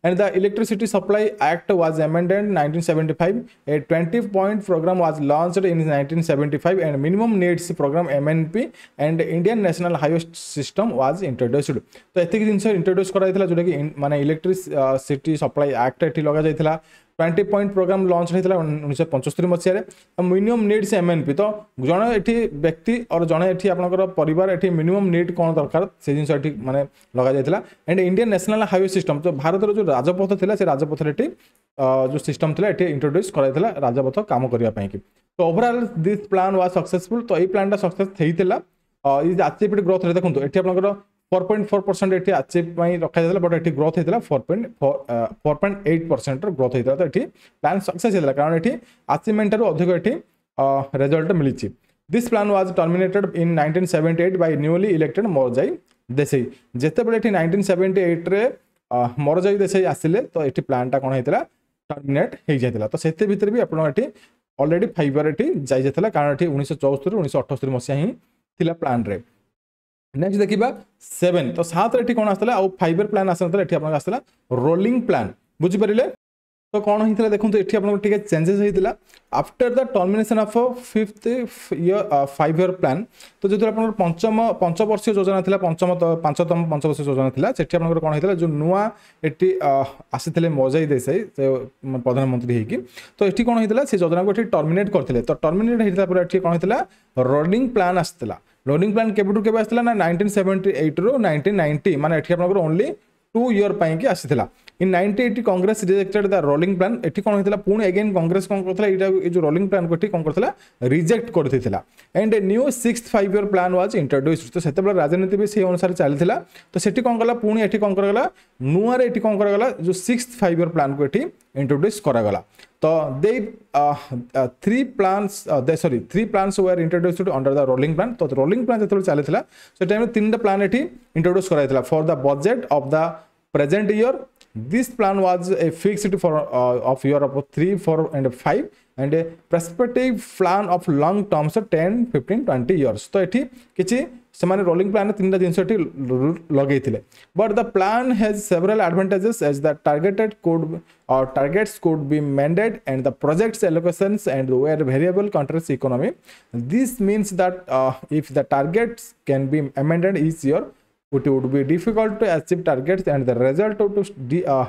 and the electricity supply act was amended in 1975 a 20 point program was launched in 1975 and minimum needs program mnp and indian national highway system was introduced তো এত জিনিস introduced করা হয়েছিল যেটা কি মানে ইলেকট্রিসিটি সপ্লাই আক্ট এটি লগা যাইছিলা ଟ୍ୱେଣ୍ଟି ପଏଣ୍ଟ ପ୍ରୋଗ୍ରାମ୍ ଲଞ୍ଚ ହେଇଥିଲା ଉଣେଇଶହ ପଞ୍ଚସ୍ତରୀ ମସିହାରେ ମିନିମମ୍ ଏମ୍ ଏନ୍ ଏମ୍ଏନ୍ପି ତ ଜଣେ ଏଠି ବ୍ୟକ୍ତି ଅର୍ ଜଣେ ଏଠି ଆପଣଙ୍କର ପରିବାର ଏଠି ମିନିମମ୍ ନିଡ୍ କ'ଣ ଦରକାର ସେ ଜିନିଷ ଏଠି ମାନେ ଲଗାଯାଇଥିଲା and Indian national highway system ତ ଭାରତର ଯେଉଁ ରାଜପଥ ଥିଲା ସେ ରାଜପଥରେ ଏଠି ଯେଉଁ ସିଷ୍ଟମ୍ ଥିଲା ଏଠି ଇଣ୍ଟ୍ରୋଡ୍ୟୁସ୍ କରାଯାଇଥିଲା ରାଜପଥ କାମ କରିବା ପାଇଁକି ତ overall this plan was successful ତ ଏଇ ପ୍ଲାନ୍ଟା ସକ୍ସେସ୍ ହେଇଥିଲା ଇଜ୍ ଆଚିଭ୍ଡ ଗ୍ରୋଥ୍ ଦେଖନ୍ତୁ ଏଠି ଆପଣଙ୍କର ଫୋର୍ পয়েন্ট ଫୋର୍ ପରସେଣ୍ଟ ଏଠି ଆଚିଭ୍ ପାଇଁ ରଖାଯାଇଥିଲା ବଟ୍ ଏଠି ଗ୍ରୋଥ୍ ହେଇଥିଲା four point four point eight ପରସେଣ୍ଟର ଗ୍ରୋଥ୍ ହେଇଥିଲା ତ ଏଠି ପ୍ଲାନ୍ ସକ୍ସେସ୍ ହେଇଥିଲା କାରଣ ଏଠି ଆଚିଭ୍ମେଣ୍ଟରୁ ଅଧିକ ଏଠି ରେଜଲ୍ଟ ମିଳିଛି this plan was terminated in nineteen seventy eight by newly elected Morarji Desai ଯେତେବେଳେ ଏଠି ନାଇଣ୍ଟିନ୍ ସେଭେଣ୍ଟି ଏଇଟ୍ରେ ମୋରଜାଇ ଦେଶେଇ ଆସିଲେ ତ ଏଠି ପ୍ଲାନ୍ଟା କ'ଣ ହେଇଥିଲା ଟର୍ମିନେଟ୍ ହେଇଯାଇଥିଲା ତ ସେଥି ଭିତରେ ବି ଆପଣ ଏଠି ଅଲରେଡ଼ି ফাইবার ଏଠି ଯାଇଯାଇଥିଲା କାରଣ ଏଠି ଉଣେଇଶହ উনিশশো ଉଣେଇଶହ উনিশশো ମସିହା ହିଁ ଥିଲା ପ୍ଲାନ୍ରେ নেক্সট দেখিবা সেভেন তো সাতরে এটি কোণ আসলে আউ ফাইবর প্ল্যান আসলে এটি আপনার আসলে রোলিং প্ল্যান বুঝিপারে তো কোণ হয়েছিল দেখুন এটি আপনার টিকি চেঞ্জেস হয়েছিল after the termination of fifth year five year plan তো যেহেতু আপনার পঞ্চম পঞ্চবর্ষীয় যোজনা লা পঞ্চম পাঁচতম পঞ্চবর্ষীয় যোজনা লা সেটি আপনার কোণ হয়েছিল যে নূয়া এটি আসিলে মজাই দেশাই প্রধানমন্ত্রী হয়েকি তো এটি কোণ হয়েছিল সে যোজনাকে এটি টর্মিনেট করলে তো টর্মিনেট হয়েছিল পরে এটি কোণ হয়েছিল রোলিং প্ল্যান আসিলা ଲୋନିଂ ପ୍ଲାନ୍ କେବେଠୁ କେବେ ଆସିଥିଲା ନା ନାଇଣ୍ଟିନ୍ ସେଭେଣ୍ଟି ଏଇଟ୍ରୁ ନାଇଣ୍ଟିନ୍ ନାଇଣ୍ଟି ମାନେ ଏଠି ଆପଣଙ୍କର ଓନ୍ଲି ଟୁ ଇୟର୍ ପାଇଁକି ଆସିଥିଲା in ninety eighty Congress rejected the rolling plan ଏଠି କ'ଣ ହେଇଥିଲା ପୁଣି ଏଗେନ୍ କଂଗ୍ରେସ କ'ଣ କରିଥିଲା ଏଇଟା ଏ ଯେଉଁ ରୋଲିଂ ପ୍ଲାନ୍କୁ ଏଠି କ'ଣ କରିଥିଲା ରିଜେକ୍ଟ କରିଦେଇଥିଲା and a new six five year plan was introduce ତ ସେତେବେଳେ ରାଜନୀତି ବି ସେଇ ଅନୁସାରେ ଚାଲିଥିଲା ତ ସେଠି କ'ଣ କଲା ପୁଣି ଏଠି କ'ଣ କରାଗଲା ନୂଆରେ ଏଠି କ'ଣ କରାଗଲା ଯେଉଁ ସିକ୍ସ ଫାଇଭ୍ ଇୟର୍ ପ୍ଲାନ୍କୁ ଏଠି ଇଣ୍ଟ୍ରୋଡ୍ୟୁସ୍ କରାଗଲା ତ they three plans sorry three plans were introduced under the rolling plan ତ রোলিং ପ୍ଲାନ୍ ଯେତେବେଳେ ଚାଲିଥିଲା ସେ ଟାଇମ୍ରେ ତିନିଟା ପ୍ଲାନ୍ ଏଠି ଇଣ୍ଟ୍ରୋଡ୍ୟୁସ୍ କରାଯାଇଥିଲା for the budget of the present present this plan was a uh, fixed for uh, of europe 3 4 and 5 and a prospective plan of long term so 10 15 20 years so it kichi semane rolling plan tinda jinsati lagai thile but the plan has several advantages as the targeted could uh, or targets could be mended and the projects allocations and were variable countries economy this means that uh, if the targets can be amended easier. it would be difficult to achieve targets and the result of de, uh,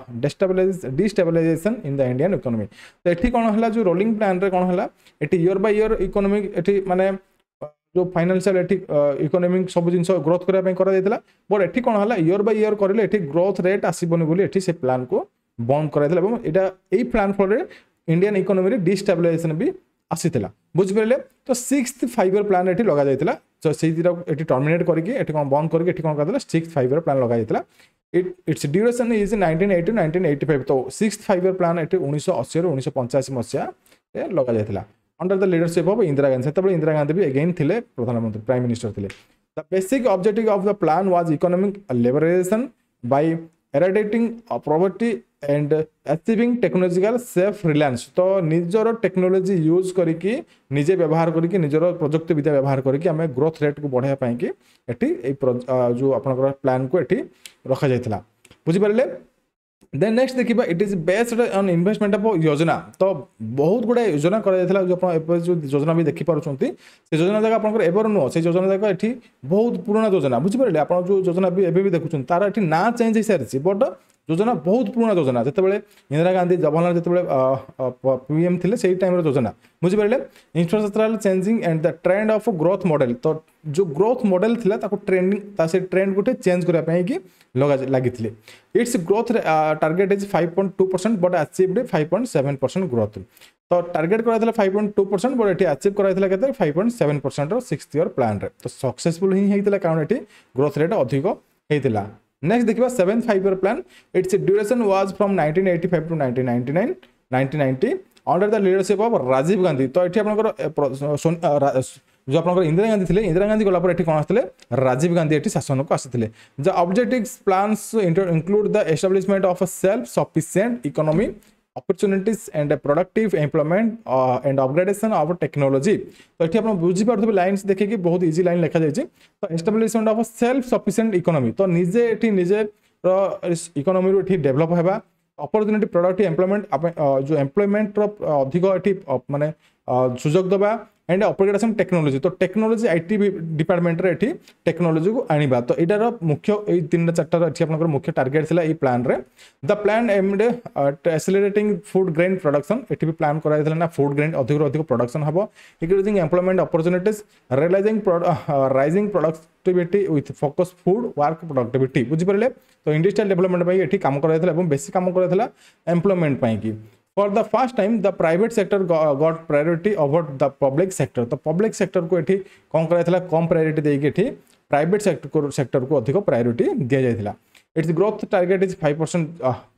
destabilization in the indian economy तो एठी कोन हला जो rolling plan रे कोन हला एठी year by year economic एठी माने uh, जो फाइनान्शियल एठी इकोनॉमिक uh, सब जिन ग्रोथ करने बट एटी कोन हला ईयर बाय ईयर करले एठी ग्रोथ रेट आसीबोनी बोली से प्लान को बंद कर जाइतला प्लान फल इंडियान इकोनोमी इकोनॉमी भी आसीतला बुझ तो सिक्स 5 ईयर प्लान एठी लगा जाइतला ସୋ ସେଇ ଦୁଇଟାକୁ ଏଠି ଟର୍ମିନେଟ୍ କରିକି ଏଠି କ'ଣ ବନ୍ଦ କରିକି ଏଠି କ'ଣ କରିଦେଲା ସିକ୍ସ ଫାଇଭ୍ ଇୟର୍ ପ୍ଲାନ୍ ଲଗାଯାଇଥିଲା it its duration is nineteen eighty nineteen eighty five ତ ସିକ୍ସ ଫାଇଭ୍ ଇୟର୍ ପ୍ଲାନ୍ ଏଠି ଉଣେଇଶହ ଅଶୀରୁ ଉଣେଇଶହ ପଞ୍ଚାଅଶୀ ମସିହାରେ ଲଗାଯାଇଥିଲା under the leadership of Indira Gandhi ସେତେବେଳେ ଇନ୍ଦିରା ଗାନ୍ଧୀ ବି ଏଗେନ୍ ଥିଲେ ପ୍ରଧାନମନ୍ତ୍ରୀ ପ୍ରାଇମ୍ ମିନିଷ୍ଟର ଥିଲେ the basic objective of the plan was economic liberation by eradicating poverty and achieving technological self reliance तो निजर टेक्नोलोजी यूज करके निजे व्यवहार करिकी निजर प्रजुक्ति विद्या व्यवहार करिकी आम ग्रोथ रेट को बढ़ाया पाई कि जो आप प्लान को रखा जाइतला बुझी ଦେନ୍ ନେକ୍ସଟ ଦେଖିବା it is based on investment of ଯୋଜନା ତ ବହୁତ ଗୁଡ଼ାଏ ଯୋଜନା କରାଯାଇଥିଲା ଯେଉଁ ଆପଣ ଏବେ ଯେଉଁ ଯୋଜନା ବି ଦେଖିପାରୁଛନ୍ତି ସେ ଯୋଜନା ଯାକ ଆପଣଙ୍କର ଏବେର ନୁହଁ ସେ ଯୋଜନା ଯାକ ଏଠି ବହୁତ ପୁରୁଣା ଯୋଜନା ବୁଝିପାରିଲେ ଆପଣ ଯେଉଁ ଯୋଜନା ବି ଏବେ ବି ଦେଖୁଛନ୍ତି ତାର ଏଠି ନାଁ ଚେଞ୍ଜ ହେଇସାରିଛି ବଟ୍ ଯୋଜନା ବହୁତ ପୁରୁଣା ଯୋଜନା ଯେତେବେଳେ ଇନ୍ଦିରା ଗାନ୍ଧୀ ଜବାହରଲାଲ ଯେତେବେଳେ ପି ଏମ୍ ଥିଲେ ସେଇ ଟାଇମ୍ର ଯୋଜନା ବୁଝିପାରିଲେ infrastructural changing and the trend of growth model ତ ଯେଉଁ ଗ୍ରୋଥ୍ ମଡ଼େଲ ଥିଲା ତାକୁ ଟ୍ରେଣ୍ଡିଂ ତା ସେ ଟ୍ରେଣ୍ଡ ଗୋଟେ ଚେଞ୍ଜ କରିବା ପାଇଁ କି ଲଗା ଲାଗିଥିଲେ its growth target is five point two percent but achieved five point seven percent growth ତ ଟାର୍ଗେଟ୍ କରାଯାଇଥିଲା five point two percent but ଏଠି ଆଚିଭ୍ କରାଯାଇଥିଲା କେତେ ଫାଇଭ୍ ପଏଣ୍ଟ ସେଭେନ୍ ପରସେଣ୍ଟର ସିକ୍ସ ଇୟର୍ ପ୍ଲାନ୍ରେ ତ ସକ୍ସେସଫୁଲ୍ ହିଁ ହେଇଥିଲା କାରଣ ଏଠି ଗ୍ରୋଥ୍ ରେଟ୍ ଅଧିକ ହେଇଥିଲା নেক্সট দেখিবা seven five year plan its duration was from nineteen eighty five to nineteen ninety nine nineteen ninety under the leadership of Rajiv Gandhi ତ ଏଠି ଆପଣଙ୍କର ଯେଉଁ ଆପଣଙ୍କର ଇନ୍ଦିରା ଗାନ୍ଧୀ ଥିଲେ ଇନ୍ଦିରା ଗାନ୍ଧୀ ଗଲା ପରେ ଏଠି କ'ଣ ଆସିଥିଲେ ରାଜୀବ ଗାନ୍ଧୀ ଏଠି ଶାସନକୁ ଆସିଥିଲେ the objective plans include the establishment of self sufficient economy opportunities and productive employment and upgradation of technology তো এটি আপনার বুঝিপারুবে লাইন্স দেখিকি বহুত ইজি লাইন লেখা যাই তো establishment of self sufficient economy তো নিজে এটি নিজের ইকোনোমি এটি ডেভেলপ হওয়া অপরচুনিটি প্রোডাক্ট এমপ্লয়মেন্ট যে এমপ্লয়মেন্টর অধিক এটি মানে সুযোগ দেওয়া ଆଣ୍ଡ ଅପରଗେଟା ସେମ୍ ଟେକ୍ନୋଲୋଜି ତ ଟେକ୍ନୋଲୋଜି ଆଇଟି ଡିପାର୍ଟମେଣ୍ଟରେ ଏଠି ଟେକ୍ନୋଲୋଜିକୁ ଆଣିବା ତ ଏଇଟାର ମୁଖ୍ୟ ଏଇ ତିନିଟା ଚାରିଟାର ଏଠି ଆପଣଙ୍କର ମୁଖ୍ୟ ଟାର୍ଗେଟ୍ ଥିଲା ଏଇ ପ୍ଲାନ୍ରେ the plan aimed accelerating food grain production ଏଠି ବି ପ୍ଲାନ୍ କରାଯାଇଥିଲା ନା ଫୁଡ୍ ଗ୍ରେନ୍ ଅଧିକରୁ ଅଧିକ ପ୍ରଡକ୍ସନ୍ ହେବ increasing employment opportunities realising rising productivity with focus food work productivity ବୁଝିପାରିଲେ ତ ଇଣ୍ଡଷ୍ଟ୍ରିଆଲ ଡେଭଲପମେଣ୍ଟ ପାଇଁ ଏଠି କାମ କରାଯାଇଥିଲା ଏବଂ ବେଶୀ କାମ କରାଯାଇଥିଲା ଏମ୍ପ୍ଲୟମେଣ୍ଟ ପାଇଁକି for the first time the private sector got priority over the public sector तो पब्लिक सेक्टर को एठी कौन करा कम प्रायोरिटी देके एठी प्राइवेट सेक्टर को सेक्टर को अधिक प्रायोरीट दि जाइथिला its growth target is 5%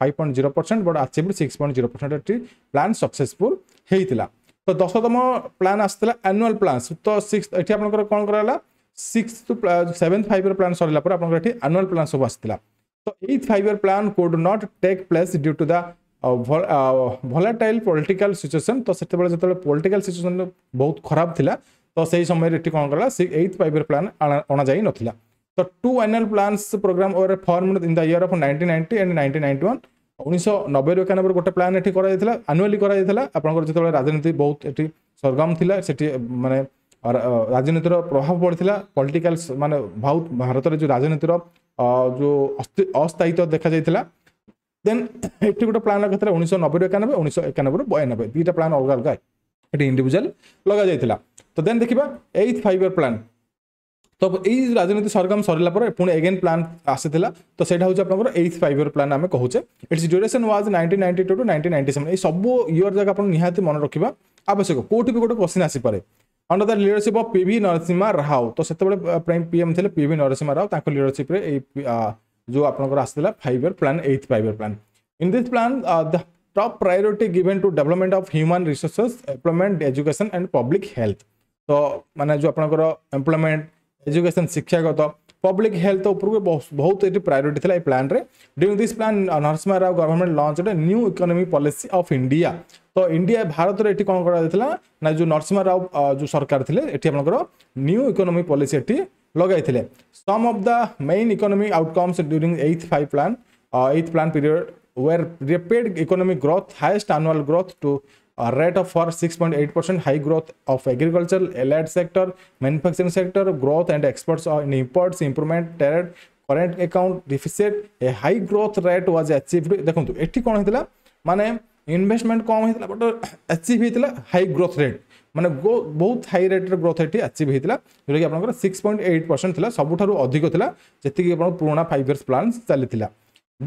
5.0% but achieved 6.0% एठी प्लान सक्सेसफुल हेइथिला तो 10तम प्लान आसला एनुअल प्लां तो 6 एठी आपनकर कौन कराला six to 7th 5 year plan सरला पर आपनकर एठी एनुअल प्लान सब आसला तो 8th 5 year plan could not take place due to the volatile political situation ତ ସେତେବେଳେ ଯେତେବେଳେ ପଲିଟିକାଲ୍ ସିଚୁଏସନ୍ ବହୁତ ଖରାପ ଥିଲା ତ ସେହି ସମୟରେ ଏଠି କ'ଣ କଲା ସେ ଏଇଥ୍ ପାଇପର ପ୍ଲାନ୍ ଅଣାଯାଇ ନଥିଲା ତ two annual plans programme were form in the year of nineteen ninety and nineteen ninety one ଉଣେଇଶହ ନବେରୁ ଏକାନବେରେ ଗୋଟେ ପ୍ଲାନ୍ ଏଠି କରାଯାଇଥିଲା ଆନୁଆଲି କରାଯାଇଥିଲା ଆପଣଙ୍କର ଯେତେବେଳେ ରାଜନୀତି ବହୁତ ଏଠି ସରଗମ ଥିଲା ସେଠି ମାନେ ରାଜନୀତିର ପ୍ରଭାବ ପଡ଼ିଥିଲା ପଲିଟିକାଲ୍ ମାନେ ବହୁତ ଭାରତରେ ଯେଉଁ ରାଜନୀତିର ଯେଉଁ ଅସ୍ଥାୟିତ୍ୱ ଦେଖାଯାଇଥିଲା দেন এটি গোটে প্লান লগাইলে উনিশশো নবের একানবে উনিশশো একানবের বয়ানবে দুইটা প্লান অলগা অলগা এটি ইন্ডিভিজুয়াল লগা যাই তো দেন দেখিবা এইথ ফাইভ ইয়ার প্লান তো এই রাজনীতি সরগম সরিলা পরে পুঁ এগেন প্লান আসিলা তো সেটা হচ্ছে আপনার এইথ ফাইভ ইয়ার প্লান আমি কুচে its duration was nineteen ninety two to nineteen ninety seven এই সব ইয়ার যাক আপনার নিহতি মনে রাখা আবশ্যক কোটি বি গোটে কোশ্চিন আসিপারে under the leadership of P V Narasimha Rao তো সেতবে প্রাইম পিএম লে পিভি নরসিমা রাও তাঁর লিডরশিপে এই जो आप आसाला five year plan eighth five year plan in this plan the top priority given to development of human resources employment education and public health तो मानने तो तो जो आपर एम्प्लयमेंट एजुकेशन शिक्षागत पब्लिक हेल्थ उपरू बहुत ये प्रायोरीट थी plan during this प्लां Narasimha Rao government launch गोटे new economy policy of India तो इंडिया भारत ये कौन कर जो नरसिंह राव जो सरकार थे ये आप इकोनोमी पॉलिसी लगे some of the main economic outcomes during eighth five plan eighth plan period were rapid economic growth highest annual growth to rate of for six point eight percent high growth of agriculture allied sector manufacturing sector growth and exports in imports improvement trade current account deficit a high growth rate was achieve देखो ये तो, कौन होता है मानने investment कम होता है but achieve होता है हाई ग्रोथ रेट ମାନେ ବହୁତ ହାଇ ରେଟ୍ରେ ଗ୍ରୋଥ୍ ଏଠି ଆଚିଭ୍ ହେଇଥିଲା ଯେଉଁଟାକି ଆପଣଙ୍କର ସିକ୍ସ ପଏଣ୍ଟ ଏଇଟ୍ ପରସେଣ୍ଟ ଥିଲା ସବୁଠାରୁ ଅଧିକ ଥିଲା ଯେତିକି ଆପଣଙ୍କ ପୁରୁଣା ଫାଇଭ୍ ଇୟର୍ସ ପ୍ଲାନ୍ ଚାଲିଥିଲା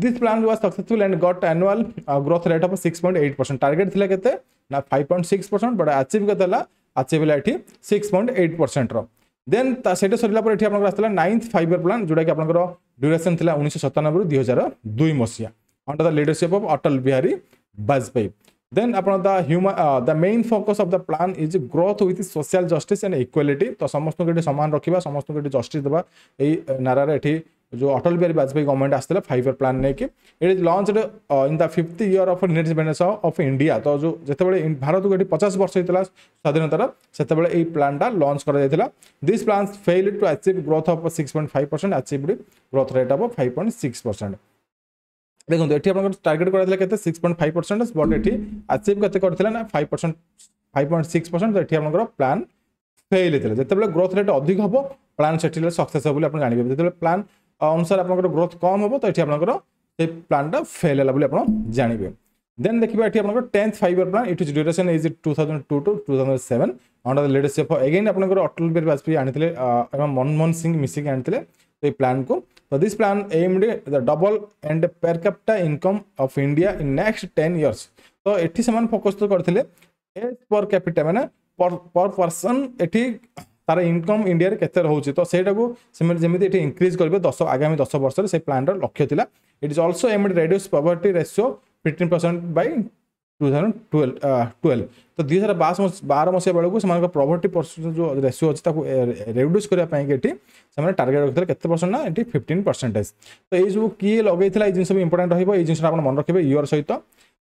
this plan was successful and got annual growth rate of six point eight percent target ଥିଲା କେତେ ନା five point six percent but achieve କେତେ ହେଲା ଆଚିଭ୍ ହେଲା ଏଠି ସିକ୍ସ ପଏଣ୍ଟ ଏଇଟ୍ ପରସେଣ୍ଟର ଦେନ୍ ସେଇଟା ସରିଲା ପରେ ଏଠି ଆପଣଙ୍କର ଆସିଥିଲା ନାଇନ୍ଥ ଫାଇଭ୍ ଇୟର୍ ପ୍ଲାନ୍ ଯେଉଁଟାକି ଆପଣଙ୍କର ଡ୍ୟୁରେସନ୍ ଥିଲା ଉଣେଇଶହ ସତାନବେରୁ ଦୁଇ ହଜାର ଦୁଇ ମସିହା under the leadership of Atal Bihari Vajpayee then আপনার the human the main focus of the plan is growth with social justice and equality তো সমস্ত এটি সমান রাখা সমস্ত এটি জষ্টিস দেওয়া এই নারার এটি जो अटल बिहारी वाजपेयी गभर्नमेंट आसला फाइव इयर प्लान नहीं it is launched in the fifth year of independence of India तो जो जिते भारत को ये पचास वर्ष होता स्वाधीनतार से प्लानटा लंच कर this plan fail to achieve growth of six point five percent achieve growth rate of five point six percent দেখুন এটি আপনার টার্গেট করা কেতে six point five percent but এটি আচিভ কেতে করে না five percent five point six percent তো এটি আপনার প্লান ফেল হয়েছে যেতবে গ্রোথ রেট অধিক হব প্লান সেটি সকসেস হব বলে আপনার জাঁবে যেতবে প্লান অনুসারে আপনার গ্রোথ কম হব তো এটি আপনার সেই প্লানটা ফেল হল বলে আপনার জাঁবে দেন দেখবে এটি আপনার tenth five year plan it is duration is two thousand two to two thousand seven under the leadership again আপনার অটল বিহারী বাজপেয়ী আনিলে এবং মনমোহন সিং মিশিকি আনিলে এই প্লানকে So this plan aimed the double and per capita income of India in next 10 years. So एठी समान focus तो करते ले एज पर कैपिटा मैंने पर पर पर्सन एठी তার ইনকম ইন্ডিয়ার কেতে রয়েছে তো সেইটাকে সেমানে যেমি এটি ইনক্রিজ করবে দশ আগামী দশ বর্ষের সেই প্ল্যানর লক্ষ্য লা it is also aimed reduce poverty ratio fifteen percent by two thousand twelve twelve ତ ଦୁଇ ହଜାର ବାର ମସିହା ବେଳକୁ ସେମାନଙ୍କ ପ୍ରଭର୍ଟି ପରସେଣ୍ଟ ଯେଉଁ ରେସିଓ ଅଛି ତାକୁ ରେଡ୍ୟୁସ୍ କରିବା ପାଇଁ ଏଠି ସେମାନେ ଟାର୍ଗେଟ୍ ରଖିଥିଲେ କେତେ ପରସେଣ୍ଟ ନା ଏଠି ଫିଫ୍ଟିନ୍ ପରସେଣ୍ଟେଜ୍ ତ ଏଇ ସବୁ କିଏ ଲଗେଇଥିଲା ଏଇ ଜିନିଷ ବି ଇମ୍ପୋର୍ଟାଣ୍ଟ ରହିବ ଏଇ ଜିନିଷଟା ଆପଣ ମନେ ରଖିବେ ଇୟର୍ ସହିତ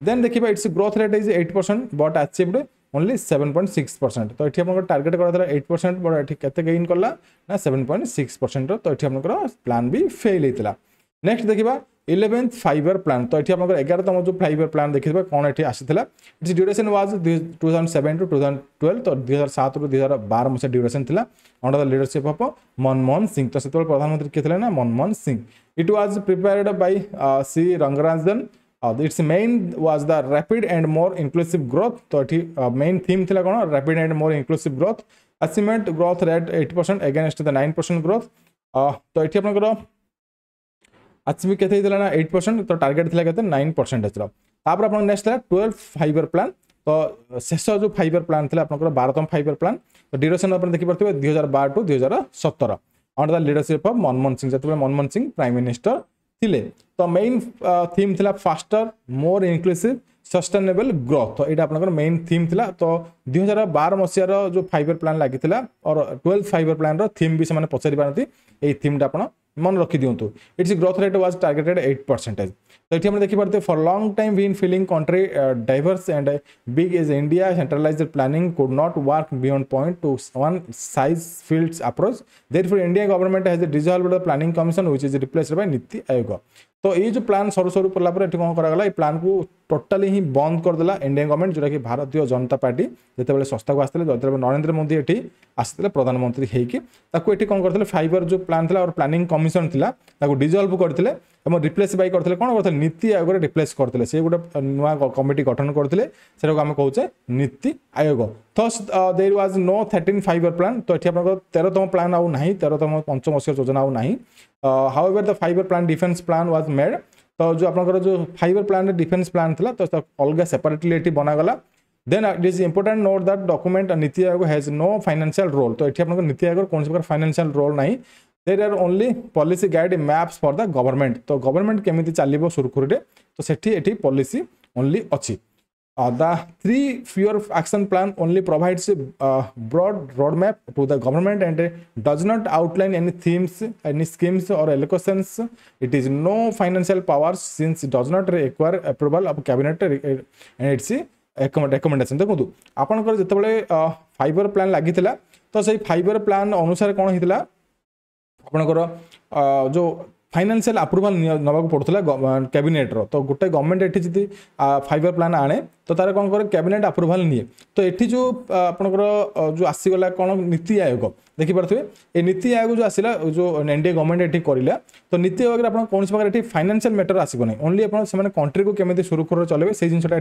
ଦେନ୍ ଦେଖିବା its growth rate is eight percent but achieved only seven point six percent ତ ଏଠି ଆପଣଙ୍କର ଟାର୍ଗେଟ୍ କରାଥିଲା ଏଇଟ୍ ପରସେଣ୍ଟ ବଟ୍ ଏଠି କେତେ ଗେଇନ୍ କଲା ନା ସେଭେନ୍ ପଏଣ୍ଟ ସିକ୍ସ ପରସେଣ୍ଟର ତ ଏଠି ଆପଣଙ୍କର ପ୍ଲାନ୍ ବି ଫେଲ୍ ହେଇଥିଲା ନେକ୍ସଟ ଦେଖିବା ইলেভেন্থ ফাইভর প্লান তো এটি আপনার এগারতম যে ফাইভর প্লান দেখিবা কোণ এটি আসিলা its duration was two thousand seven to two thousand twelve তো দুই হাজার সাত রু দুই হাজার বার মশা ডিউরেসন লা under the leadership of Manmohan Singh তো সেতবে প্রধানমন্ত্রী কে লে না Manmohan Singh it was prepared by C Rangarajan its main was the rapid and more inclusive growth তো এটি মেইন থিম লা কোণ rapid and more inclusive growth achievement growth rate eight percent against the nine percent growth তো এটি আপনার ଆଚମି କେତେ ହେଇଥିଲା ନା ଏଇଟ୍ ପରସେଣ୍ଟ ତ ଟାର୍ଗେଟ୍ ଥିଲା କେତେ ନାଇନ୍ ପରସେଣ୍ଟ ହେଇଥିଲା ତାପରେ ଆପଣଙ୍କ ନେକ୍ସଟ ଥିଲା ଟୁଏଲ୍ଭ ଫାଇବର ପ୍ଲାନ୍ ତ ଶେଷ ଯେଉଁ ଫାଇବର ପ୍ଲାନ୍ ଥିଲା ଆପଣଙ୍କର ବାରତମ ଫାଇବର ପ୍ଲାନ୍ ତ ଡ୍ୟୁରେସନ୍ ଆପଣ ଦେଖିପାରୁଥିବେ ଦୁଇ ହଜାର ବାର ଟୁ ଦୁଇ ହଜାର ସତର under the leadership of Manmohan Singh ଯେତେବେଳେ ମନମୋହନ ସିଂ ପ୍ରାଇମ୍ ମିନିଷ୍ଟର ଥିଲେ ତ ମେନ୍ ଥିମ୍ ଥିଲା faster more inclusive sustainable growth ତ ଏଇଟା ଆପଣଙ୍କର ମେନ୍ ଥିମ୍ ଥିଲା ତ ଦୁଇ ହଜାର ବାର ମସିହାର ଯେଉଁ ଫାଇବର ପ୍ଲାନ୍ ଲାଗିଥିଲା ଅର୍ ଟୁଏଲ୍ଭ ଫାଇବର ପ୍ଲାନ୍ର ଥିମ୍ ବି ସେମାନେ ପଚାରିପାରନ୍ତି ଏଇ ଥିମ୍ଟା ଆପଣ मन रखी दिंतु its growth rate was targeted eight percentage तो ये देखी पार्थे for long time we in feeling country diverse and big is India centralize planning could not work beyond point to one size fits approach therefore India government has dissolve the planning commission which is replace by NITI Aayog তো এই जो plan সরু সরু পড়লাপরে এটি কম করা গলা এই প্লানকু totally হি বন্ধ করেদেলা এনডিএ গভর্নমেন্ট যেটা কি ভারতীয় জনতা পার্টি যেতবে সংস্থাকে আসলে যেতবে নরেন্দ্র মোদী এটি আসলে প্রধানমন্ত্রী হয়েকি তাকে এটি কম করে ফাইবর যে প্লান লা প্ল্যানিং কমিশন লা তাকে ডিজলভ করে এবং ରିପ୍ଲେସ୍ ବାଇ କରିଥିଲେ କ'ଣ କରିଥିଲେ ନୀତି ଆୟୋଗରେ ରିପ୍ଲେସ୍ କରିଥିଲେ ସେ ଗୋଟେ ନୂଆ କମିଟି ଗଠନ କରିଥିଲେ ସେଟାକୁ ଆମେ କହୁଛେ NITI Aayog thus there was no thirteen five year plan ତ ଏଠି ଆପଣଙ୍କର ତେରତମ ପ୍ଲାନ୍ ଆଉ ନାହିଁ ତେରତମ ପଞ୍ଚମସିକ ଯୋଜନା ଆଉ ନାହିଁ however the fibre plan defence plan was made ତ ଯେଉଁ ଆପଣଙ୍କର ଯେଉଁ ଫାଇବର ପ୍ଲାନ୍ରେ ଡିଫେନ୍ସ ପ୍ଲାନ୍ ଥିଲା ତ ଅଲଗା ସେପାରେଟଲି ଏଠି ବନାଗଲା then it is important note that document NITI Aayog hedge no financial roll ତ ଏଠି ଆପଣଙ୍କ ନୀତି ଆୟୋଗର କୌଣସି ପ୍ରକାର ଫାଇନାନ୍ସିଆଲ ରୋଲ୍ ନାହିଁ there are only policy guide maps for the government ତ ଗଭର୍ଣ୍ଣମେଣ୍ଟ କେମିତି ଚାଲିବ ସୁରୁଖୁରୁରେ ତ ସେଠି ଏଠି ପଲିସି ଓନ୍ଲି ଅଛି the three year action plan only provides broad road map to the government and does not outline any themes any schemes or allocations it is no financial power since does not require approval of cabinet its recommendation ଦେଖନ୍ତୁ ଆପଣଙ୍କର ଯେତେବେଳେ fibre plan ଲାଗିଥିଲା ତ ସେଇ fibre plan ଅନୁସାରେ କ'ଣ ହେଇଥିଲା ଆପଣଙ୍କର ଯେଉଁ फाइनेसियाल आप्रुवाल नाक पड़ा कैबिनेट्र तो गोटे गवर्नमेंट एटी जी फाइबर प्लां आने तो तार कौन कह कैबिनेट आप्रुवाल निए तो ये जो आप जो आसीगला कौन नीति आयोग देख पारे नीति आयोग जो आसला जो एन डी ए गवर्नमेंट एटी करा तो नीति आयोग में आप कौन प्रकार फाइनेसियाल मैटर आसो ना ओनली आपने कंट्री को कमी सुरखुर चलेंगे से जिनसा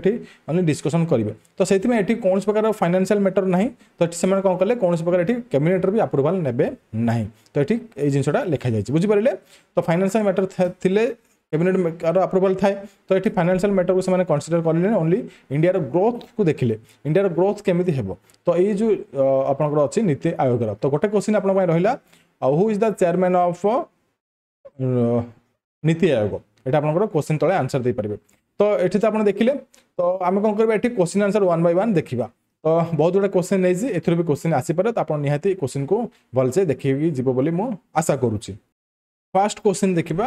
ये डिस्कसन करेंगे तो से कौन प्रकार फाइनेसियाल मैटर ना तो कौन कले कौन प्रकार कैबिनेट्र भी आप्रुवाल ने तो ये ये जिनसा लिखा जाए बुझीपारे तो फाइना फाइनान्सीआल मैटर थे କ୍ୟାବିନେଟ୍ ଆପ୍ରୁଭାଲ୍ ଥାଏ ତ ଏଠି ଫାଇନାନ୍ସିଆଲ ମ୍ୟାଟରକୁ ସେମାନେ କନସିଡର କରିଲେନି ଓନ୍ଲି ଇଣ୍ଡିଆର ଗ୍ରୋଥକୁ ଦେଖିଲେ ଇଣ୍ଡିଆର ଗ୍ରୋଥ କେମିତି ହେବ ତ ଏଇ ଯେଉଁ ଆପଣଙ୍କର ଅଛି ନୀତି ଆୟୋଗର ତ ଗୋଟେ କ୍ୱେଶ୍ଚିନ୍ ଆପଣଙ୍କ ପାଇଁ ରହିଲା ଆଉ who is the chairman of NITI Aayog ଏଇଟା ଆପଣଙ୍କର କ୍ୱେଶ୍ଚିନ୍ ତଳେ ଆନ୍ସର ଦେଇପାରିବେ ତ ଏଠି ତ ଆପଣ ଦେଖିଲେ ତ ଆମେ କ'ଣ କରିବା ଏଠି question answer one by one ଦେଖିବା ତ ବହୁତ ଗୁଡ଼ାଏ କ୍ୱେଶ୍ଚିନ୍ ନେଇଛି ଏଥିରୁ ବି କ୍ୱେଶ୍ଚିନ୍ ଆସିପାରେ ତ ଆପଣ ନିହାତି କ୍ୱେଶ୍ଚିନ୍କୁ ଭଲସେ ଦେଖିକି ଯିବ ବୋଲି ମୁଁ ଆଶା କରୁଛି फास्ट क्वेश्चन देखा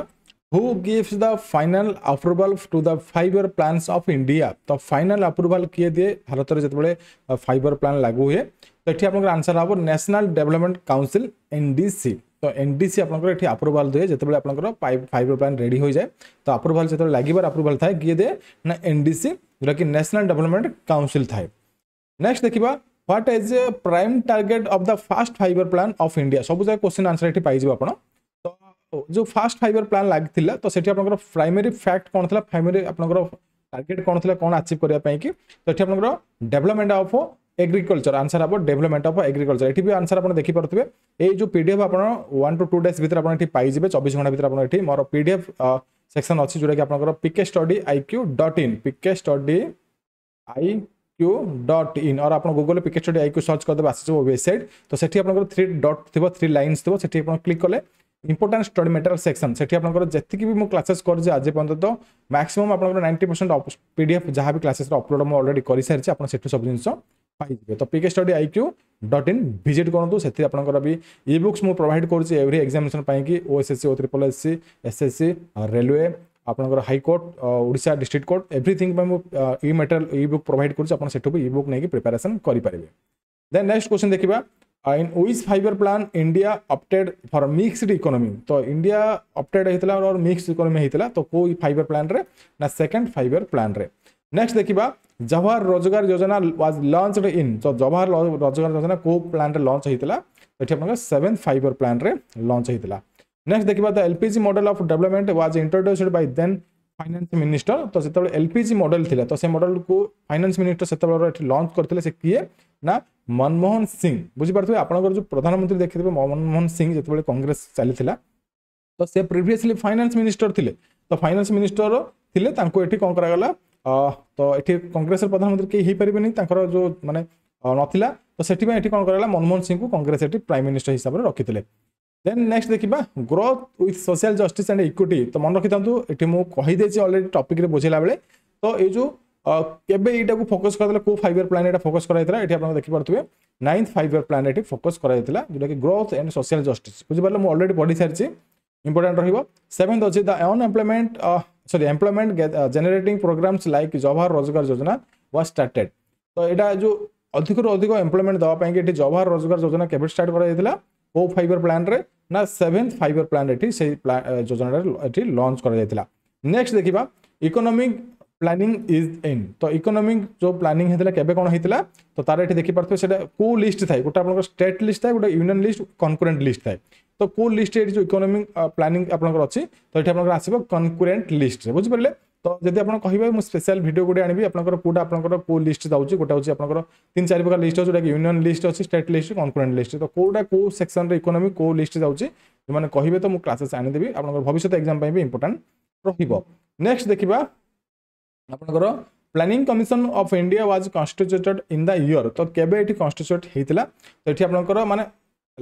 who gives the final approval to the five year plans of India तो फाइनाल अप्रुभाल किए दिए भारत में जिते फाइबर प्लां लागू हुए तो ये आप आंसर हम न्यासनाल डेभलपमेंट काउनसिल एनडीसी तो एनडीसी आपको ये अप्रुभाल दिए जो आप फाइबर प्लां रेडी हो जाए तो अप्रुभाल जो लगे अप्रुभाल थाए किए दिए ना एनडीसी जो कि न्यासनाल डेभलपमेंट काउनसिल थाए नेक्स्ट देखा what is prime target of the first five year plan of India सब जगह क्वेश्चन आंसर ये पाइबा आप जो फास्ट फाइबर प्लान लगी तो सेठी प्राइमरी फैक्ट कौन था प्राइमरी आप टारगेट कौन था कौन आचिव करवाई तो ये आप डेवलपमेंट अफ एग्रिकलचर आंसर हम डेवलपमेंट अफ एग्रिकलचर ये आंसर आप देखिपे जो पीडफ आप वन टू टू डेज भर आप पाइबे चौबीस घंटा भितर आप मोर पीडफ सेक्शन अच्छी जोटा कि आप पिके स्टडी आई क्यू डट इन पिके स्टडी आई क्यू डट इन और आप गुगल पिके स्टडी आई क्यू सर्च करदे आसबाब वेबसाइट तो सेठी आप थ्री डट थी थ्री लाइन थी से क्लिक कले इंपोर्टेंट स्टडी मेटेरियल सेक्शन से जितकी भी मुझे क्लासेस करें आज पर्यटन तो मैक्सीम आप नाइंटी परसेंट पीडफ जहाँ भी क्लासेस अपलोड मुझे अलरेडी कर सारी आप सब जिन पाइबे तो पिके study I Q dot in visit करूँ से आप बुक्स मुझे प्रोभाइड करुँच एवरी एक्जामेसन कि O S S C O triple S C S S C railway आपंकर हाईकोर्ट ओडा डिस्ट्रिक्ट कोर्ट एव्रीथिंग मुझे इ मेटेरियल इ बुक प्रोभाइड करुँच आप इ बुक नहीं प्रिपेरेसन करेंगे देन नेक्स्ट क्वेश्चन देखा in which five year plan India opted for mixed economy तो इंडिया अपटेड होता और mixed इकोनोमी होता तो कोई फाइबर प्लान रे ना सेकंड फाइबर प्लान रे नेक्स्ट देखा जवाहर रोजगार योजना वाज लॉन्च्ड इन तो जवाहर रोजगार योजना को प्लान रे लॉन्च तो ये अपना सेवेन्थ फाइबर प्लान रे लॉन्च होता नेक्स्ट देखा the LPG model of development was introduced by then finance minister तो से एलपीजी मॉडल थी तो से मॉडल को फाइनान्स मिनिस्टर से लॉन्च करते किए ना ମନମୋହନ ସିଂ ବୁଝିପାରୁଥିବେ ଆପଣଙ୍କର ଯେଉଁ ପ୍ରଧାନମନ୍ତ୍ରୀ ଦେଖିଥିବେ ମନମୋହନ ସିଂ ଯେତେବେଳେ କଂଗ୍ରେସ ଚାଲିଥିଲା ତ ସେ ପ୍ରିଭିୟସଲି ଫାଇନାନ୍ସ ମିନିଷ୍ଟର ଥିଲେ ତ ଫାଇନାନ୍ସ ମିନିଷ୍ଟର ଥିଲେ ତାଙ୍କୁ ଏଠି କ'ଣ କରାଗଲା ତ ଏଠି କଂଗ୍ରେସର ପ୍ରଧାନମନ୍ତ୍ରୀ କେହି ହେଇପାରିବେନି ତାଙ୍କର ଯେଉଁ ମାନେ ନଥିଲା ତ ସେଥିପାଇଁ ଏଠି କ'ଣ କରାଗଲା ମନମୋହନ ସିଂଙ୍କୁ କଂଗ୍ରେସ ଏଠି ପ୍ରାଇମ୍ ମିନିଷ୍ଟର ହିସାବରେ ରଖିଥିଲେ ଦେନ୍ ନେକ୍ସଟ ଦେଖିବା growth with social justice and equity ତ ମନେ ରଖିଥାନ୍ତୁ ଏଠି ମୁଁ କହିଦେଇଛି ଅଲରେଡ଼ି ଟପିକ୍ରେ ବୁଝିଲା ବେଳେ ତ ଏଇ ଯେଉଁ কেবে এইটাকে ফোকস করা কেউ ফাইভ ইয়ার প্লান এটা ফোকস করা হয়েছিল এটি আপনার দেখিপারে নাইন্থ ফাইভ ইয়ার প্লান এটি ফোকস করা হয়েছিল যেটা কি গ্রোথ এন্ড সোশিয়াল জস্টিস বুঝিপারে মু অলরেডি পড়ি সারিছি ইম্পর্টাট রহব সেভেন্থ অছি the unemployment sorry employment generating programs like Jawahar Rozgar Yojana was started তো এটা যে অধিকর অধিক এমপ্লয়মেন্ট দেওয়া পাই এটি জওহর রোজগার যোজনা কেবে স্টার্ট করা হয়েছিল ও ফাইভ ইয়ার প্লান্রে না সেভেন্থ ফাইভ ইয়ার প্লান এটি সেই যোজনাটা এটি লঞ্চ করা যাইছিল নেক্সট দেখিবা ইকোনমিক প্ল্যানিং ইজ ইন ତ ଇକୋନୋମିକ ଯେଉଁ ପ୍ଲାନିଂ ହେଇଥିଲା କେବେ କ'ଣ ହେଇଥିଲା ତ ତାର ଏଠି ଦେଖିପାରୁଥିବେ ସେଇଟା କେଉଁ ଲିଷ୍ଟ ଥାଏ ଗୋଟେ ଆପଣଙ୍କର ଷ୍ଟେଟ୍ ଲିଷ୍ଟ ଥାଏ ଗୋଟେ ୟୁନିୟନ ଲିଷ୍ଟ କନକୁରେଣ୍ଟ ଲିଷ୍ଟ ଥାଏ ତ କେଉଁ ଲିଷ୍ଟ ଏଠି ଯେଉଁ ଇକୋନୋମିକ ପ୍ଲାନିଂ ଆପଣଙ୍କର ଅଛି ତ ଏଠି ଆପଣଙ୍କର ଆସିବ କନକୁରେଣ୍ଟ ଲିଷ୍ଟରେ ବୁଝିପାରିଲେ ତ ଯଦି ଆପଣ କହିବେ ମୁଁ ସ୍ପେଶାଲ ଭିଡ଼ିଓ ଗୋଟେ ଆଣିବି ଆପଣଙ୍କର କେଉଁଟା ଆପଣଙ୍କର କେଉଁ ଲିଷ୍ଟ ଯାଉଛି ଗୋଟେ ହେଉଛି ଆପଣଙ୍କର ତିନି ଚାରି ପ୍ରକାର ଲିଷ୍ଟ ଅଛି ଯେଉଁଟାକି ୟୁନିୟନ ଲିଷ୍ଟ ଅଛି ଷ୍ଟେଟ୍ ଲିଷ୍ଟ କନକୁରେଣ୍ଟ ଲିଷ୍ଟ ତ କେଉଁଟା କେଉଁ ସେକ୍ସନରେ ଇକୋନୋମିକ କେଉଁ ଲିଷ୍ଟ ଯାଉଛି ଯେଉଁମାନେ କହିବେ ତ ମୁଁ କ୍ଲାସେସ୍ ଆଣିଦେବି ଆପଣଙ୍କର ଭବିଷ୍ୟତ ଏକ୍ଜାମ୍ ପାଇଁ ବି ଇମ୍ପୋର୍ଟାଣ୍ଟ ରହିବ ନେକ୍ସଟ ଦେଖିବା আপনার planning commission of India was constituted in the year তো কেবে এটি কনস্টিচ্যুট হয়েছিল তো এটি আপনার মানে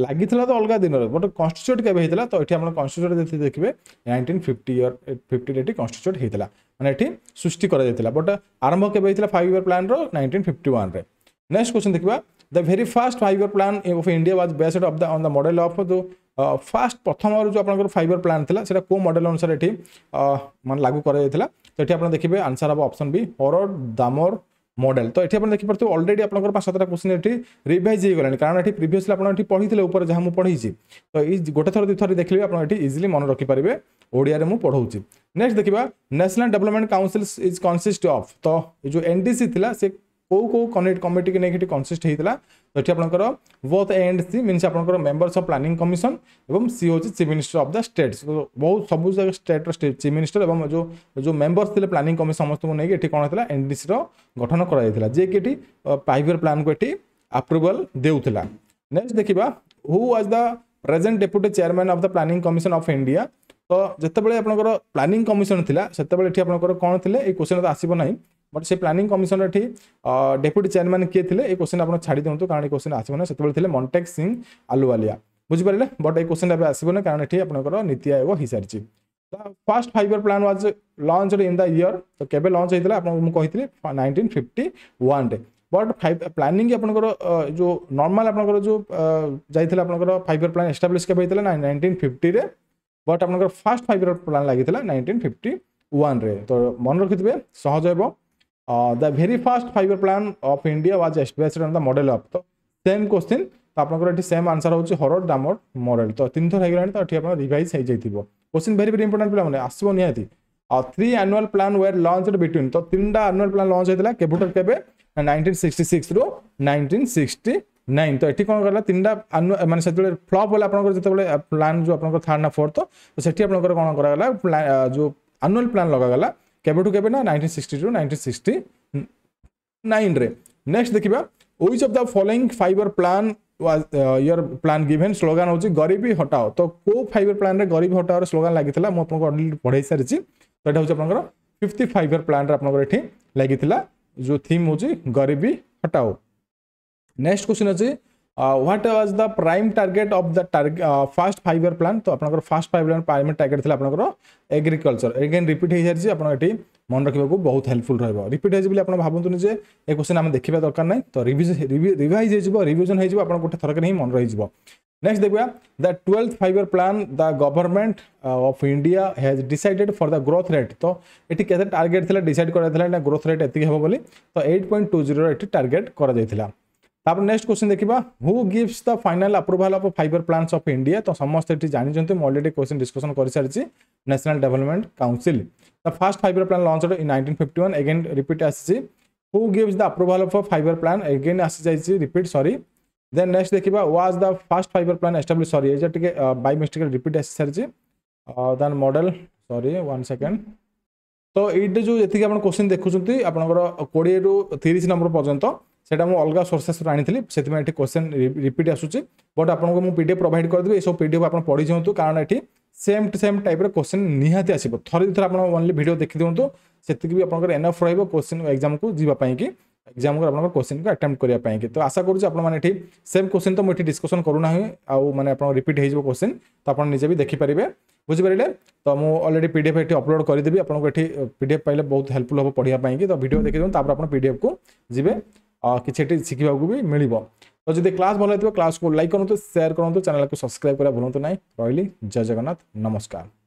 লাগিছিল তো অলগা দিনরে বট কনস্টিচ্যুট কেবে হয়েছিল তো এটি আপনার কনস্টিচ্যুট যদি দেখবে নাইনটিন ফিফটি ইয়র ফিফটির এটি কনস্টিচ্যুট হয়েছিল মানে এটি সৃষ্টি করা যাইছিল বট আরম্ভ কেবে হয়েছিল ফাইভ ইয়র প্ল্যানর নাইনটিন ফিফটি ওয়ানরে নেক্সট কোশ্চিন দেখবা the very first five year plan of India was based of the on the model of the first প্রথমর যে আপনার ফাইবর প্ল্যান লা সেটা কেউ মডেল অনুসারে এটি মানে লাগু করা যাই তো এটি আপনার দেখবে আনসার হব option B Harrod Domar model তো এটি আপনার দেখিপারে অলরেডি আপনার পাঁচ সাতটা কোশ্চিন এটি রিভাইজ হয়ে কারণ এটি প্রিভিয়সলি আপনার এটি পড়িলে উপরে যা পড়াইছি তো এই গোটে থর দুই থর দেখলে আপনার এটি ইজিলি মনে রখিপারে ওড়িয়ারে মু পড়াচ্ছি নেক্সট দেখা national development council is consist of তো এই যে এনডিসি লা সে କେଉଁ କେଉଁ କମିଟିକି ନେଇକି ଏଠି କନସିଷ୍ଟ ହେଇଥିଲା ତ ଏଠି ଆପଣଙ୍କର both A and C means ଆପଣଙ୍କର ମେମ୍ବର୍ସ ଅଫ୍ ପ୍ଲାନିଂ କମିଶନ ଏବଂ ସି ହେଉଛି chief minister of the states ବହୁତ ସବୁ ଷ୍ଟେଟ୍ର ଚିଫ୍ ମିନିଷ୍ଟର ଏବଂ ଯେଉଁ ଯେଉଁ ମେମ୍ବର୍ସ ଥିଲେ ପ୍ଲାନିଂ କମିଶନ ସମସ୍ତଙ୍କୁ ନେଇକି ଏଠି କ'ଣ ହେଇଥିଲା ଏନ୍ଡିସିର ଗଠନ କରାଯାଇଥିଲା ଯିଏକି ଏଠି ଫାଇଭ୍ ପ୍ଲାନ୍କୁ ଏଠି ଆପ୍ରୁଭାଲ ଦେଉଥିଲା ନେକ୍ସଟ ଦେଖିବା who was the present deputy chairman of the planning commission of India ତ ଯେତେବେଳେ ଆପଣଙ୍କର ପ୍ଲାନିଂ କମିଶନ ଥିଲା ସେତେବେଳେ ଏଠି ଆପଣଙ୍କର କ'ଣ ଥିଲେ ଏଇ କୋଶ୍ଚିନ୍ ତ ଆସିବ ନାହିଁ बट से प्लानिंग कमिशन ये डेपुट चेयरमैन किए थे ये क्वेश्चन आप छाड़ी दिखाँ तो कारण क्वेश्चन आसना से मंटेक् सिंह आलुवालिया बुझिपारे बट ये क्वेश्चन एवं आसबना कारण ये आपंकर नीति आयोग हो sorry first five year plan was launch in the year तो केबे लंच होता आपको nineteen fifty one but five planning आप जो नर्माल आप जो जाइए आपंकर फाइबर प्लां एस्टाब्लीश के नाइनटीन नाइंटीन फिफ्टी बट आप फास्ट फाइबर प्लां लगी नाइंटीन फिफ्टी वन तो मन रखिथे सहज हम the very fast five year plan of India was established on the model of तो सेम क्वेश्चन तो आपनकर एठी सेम आंसर होची हरोड डामोर मॉडल तो तीन थर हेगलानी तो एठी आपन रिवाइज हे जाइथिबो क्वेश्चन भेरी भेरी इंपोर्टेंट पिला आसो आसीबो three annual plan were launched between तो तीनटा एनुअल प्लान लॉन्च हेतला केबुटर केबे 1966 रो नाइन तो एठी कोन करला तीनटा माने सेतले फ्लॉप होला आपनकर जेतबले प्लान जो आपनकर थार्ड ना फोर्थ तो सेठी आपनकर कोन करला जो एनुअल प्लान लगागला केवे टू केवे sixty to nineteen sixty nine next देखा which of the following five year plan year plan given slogan हो गरीबी हटाओ तो कौ फाइबर प्लां गरीबी हटाओ स्लोगान लगी अलरेडी पढ़ाई सारी तो यहाँ हूँ आप फिफ्टी फाइबर प्लां आपठ लगी जो थीम हूँ गरीबी हटाओ नेक्स्ट क्वेश्चन अच्छी what was the prime target of the first five year plan ତ ଆପଣଙ୍କର first five year prime target ଥିଲା ଆପଣଙ୍କର ଏଗ୍ରିକଲଚର୍ ଏଗେନ୍ ରିପିଟ୍ ହେଇସାରିଛି ଆପଣ ଏଠି ମନେ ରଖିବାକୁ ବହୁତ ହେଲ୍ପଫୁଲ୍ ରହିବ ରିପିଟ୍ ହେଇଯିବ ବୋଲି ଆପଣ ଭାବନ୍ତୁନି ଯେ ଏ କ୍ୱେଶ୍ଚନ୍ ଆମେ ଦେଖିବା ଦରକାର ନାହିଁ ତ ରିଭାଇଜ୍ ହେଇଯିବ ରିଭିଜନ୍ ହେଇଯିବ ଆପଣ ଗୋଟେ ଥରକରେ ହିଁ ମନେ ରହିଯିବ ନେକ୍ସଟ ଦେଖିବା the twelfth five year plan the government of India has decided for the growth rate ତ ଏଠି କେତେ ଟାର୍ଗେଟ୍ ଥିଲା ଡିସାଇଡ୍ କରାଯାଇଥିଲା ଏଇଟା ଗ୍ରୋଥ୍ ରେଟ୍ ଏତିକି ହେବ ବୋଲି ତ ଏଇଟ୍ ପଏଣ୍ଟ ଟୁ ଜିରୋ ଏଠି ଟାର୍ଗେଟ୍ କରାଯାଇଥିଲା ତାପରେ ନେକ୍ସଟ କ୍ୱେଶ୍ଚିନ୍ ଦେଖିବା who gives the final approval of five year plans of India ତ ସମସ୍ତେ ଏଠି ଜାଣିଛନ୍ତି ମୁଁ ଅଲରେଡ଼ି କ୍ୱେଶ୍ଚିନ୍ ଡିସ୍କସନ୍ କରିସାରିଛି national development council the first fibre plan launch in nineteen fifty one again repeat ଆସିଛି who gives the approval of five year plan again ଆସିଯାଇଛି repeat sorry then next ଦେଖିବା was the first fibre plan establish ସରି ଏଇଟା ଟିକେ by mistake repeat ଆସିସାରିଛି then model sorry one second ତ ଏଇଟା ଯେଉଁ ଯେତିକି ଆପଣ କ୍ୱେଶ୍ଚିନ୍ ଦେଖୁଛନ୍ତି ଆପଣଙ୍କର କୋଡ଼ିଏରୁ ତିରିଶ ନମ୍ବର ପର୍ଯ୍ୟନ୍ତ সেটা মু অলগা সোর্সেসরু আনিଥିଲି ସେଥିପାଇଁ ଏଠି କ୍ୱେଶ୍ଚନ୍ ରିପିଟ୍ ଆସୁଛି ବଟ୍ ଆପଣଙ୍କୁ ମୁଁ ପିଡ଼ିଏଫ୍ ପ୍ରୋଭାଇଡ଼ କରିଦେବି ଏସବୁ ପିଡ଼ିଏଫ୍ ଆପଣ ପଢ଼ି ଯାଆନ୍ତୁ କାରଣ ଏଠି ସେମ୍ ଟୁ ସେମ୍ ଟାଇପ୍ର କ୍ୱେଶ୍ଚନ୍ ନିହାତି ଆସିବ ଥରେ ଦୁଇଥର ଆପଣ ଓନ୍ଲି ଭିଡ଼ିଓ ଦେଖିଦିଅନ୍ତୁ ସେତିକି ବି ଆପଣଙ୍କର ଏନଫ୍ ରହିବ କ୍ୱେଶ୍ଚନ୍ ଏକ୍ଜାମ୍କୁ ଯିବା ପାଇଁକି ଏକ୍ଜାମ୍କୁ ଆପଣଙ୍କର କ୍ୱେଶ୍ଚିନ୍କୁ ଆଟେମ୍ପ୍ଟ କରିବା ପାଇଁକି ତ ଆଶା କରୁଛି ଆପଣମାନେ ଏଠି ସେମ୍ କ୍ୱେଶ୍ଚିନ୍ ତ ମୁଁ ଏଠି ଡିସ୍କସନ୍ କରୁନାହିଁ ଆଉ ମାନେ ଆପଣ ରିପିଟ୍ ହେଇଯିବ କ୍ୱେଶ୍ଚିନ୍ ତ ଆପଣ ନିଜେ ବି ଦେଖିପାରିବେ ବୁଝିପାରିଲେ ତ ମୁଁ ଅଲରେଡ଼ି ପି ଡି ଏଫ୍ ଏଠି ଅପଲୋଡ଼ କରିଦେବି ଆପଣଙ୍କୁ ଏଠି ପି ଡି ଏଫ୍ ପାଇଲେ ବହୁତ ହେଲ୍ପଫୁଲ୍ ହେବ ପଢ଼ିବା ପାଇଁକି ତ ଭିଡ଼ିଓ ଦେଖିଦିଅନ୍ତୁ ତାପରେ ଆପଣ ପି ଡି ଏଫ୍କୁ ଯିବେ କିଛି ଏଠି ଶିଖିବାକୁ ବି ମିଳିବ ତ ଯଦି କ୍ଲାସ୍ ଭଲ ହେଇଥିବ କ୍ଲାସ୍କୁ ଲାଇକ୍ କରନ୍ତୁ ସେୟାର କରନ୍ତୁ ଚ୍ୟାନେଲ୍କୁ ସବସ୍କ୍ରାଇବ୍ କରିବା ଭୁଲନ୍ତୁ ନାହିଁ ରହିଲି ଜୟ ଜଗନ୍ନାଥ ନମସ୍କାର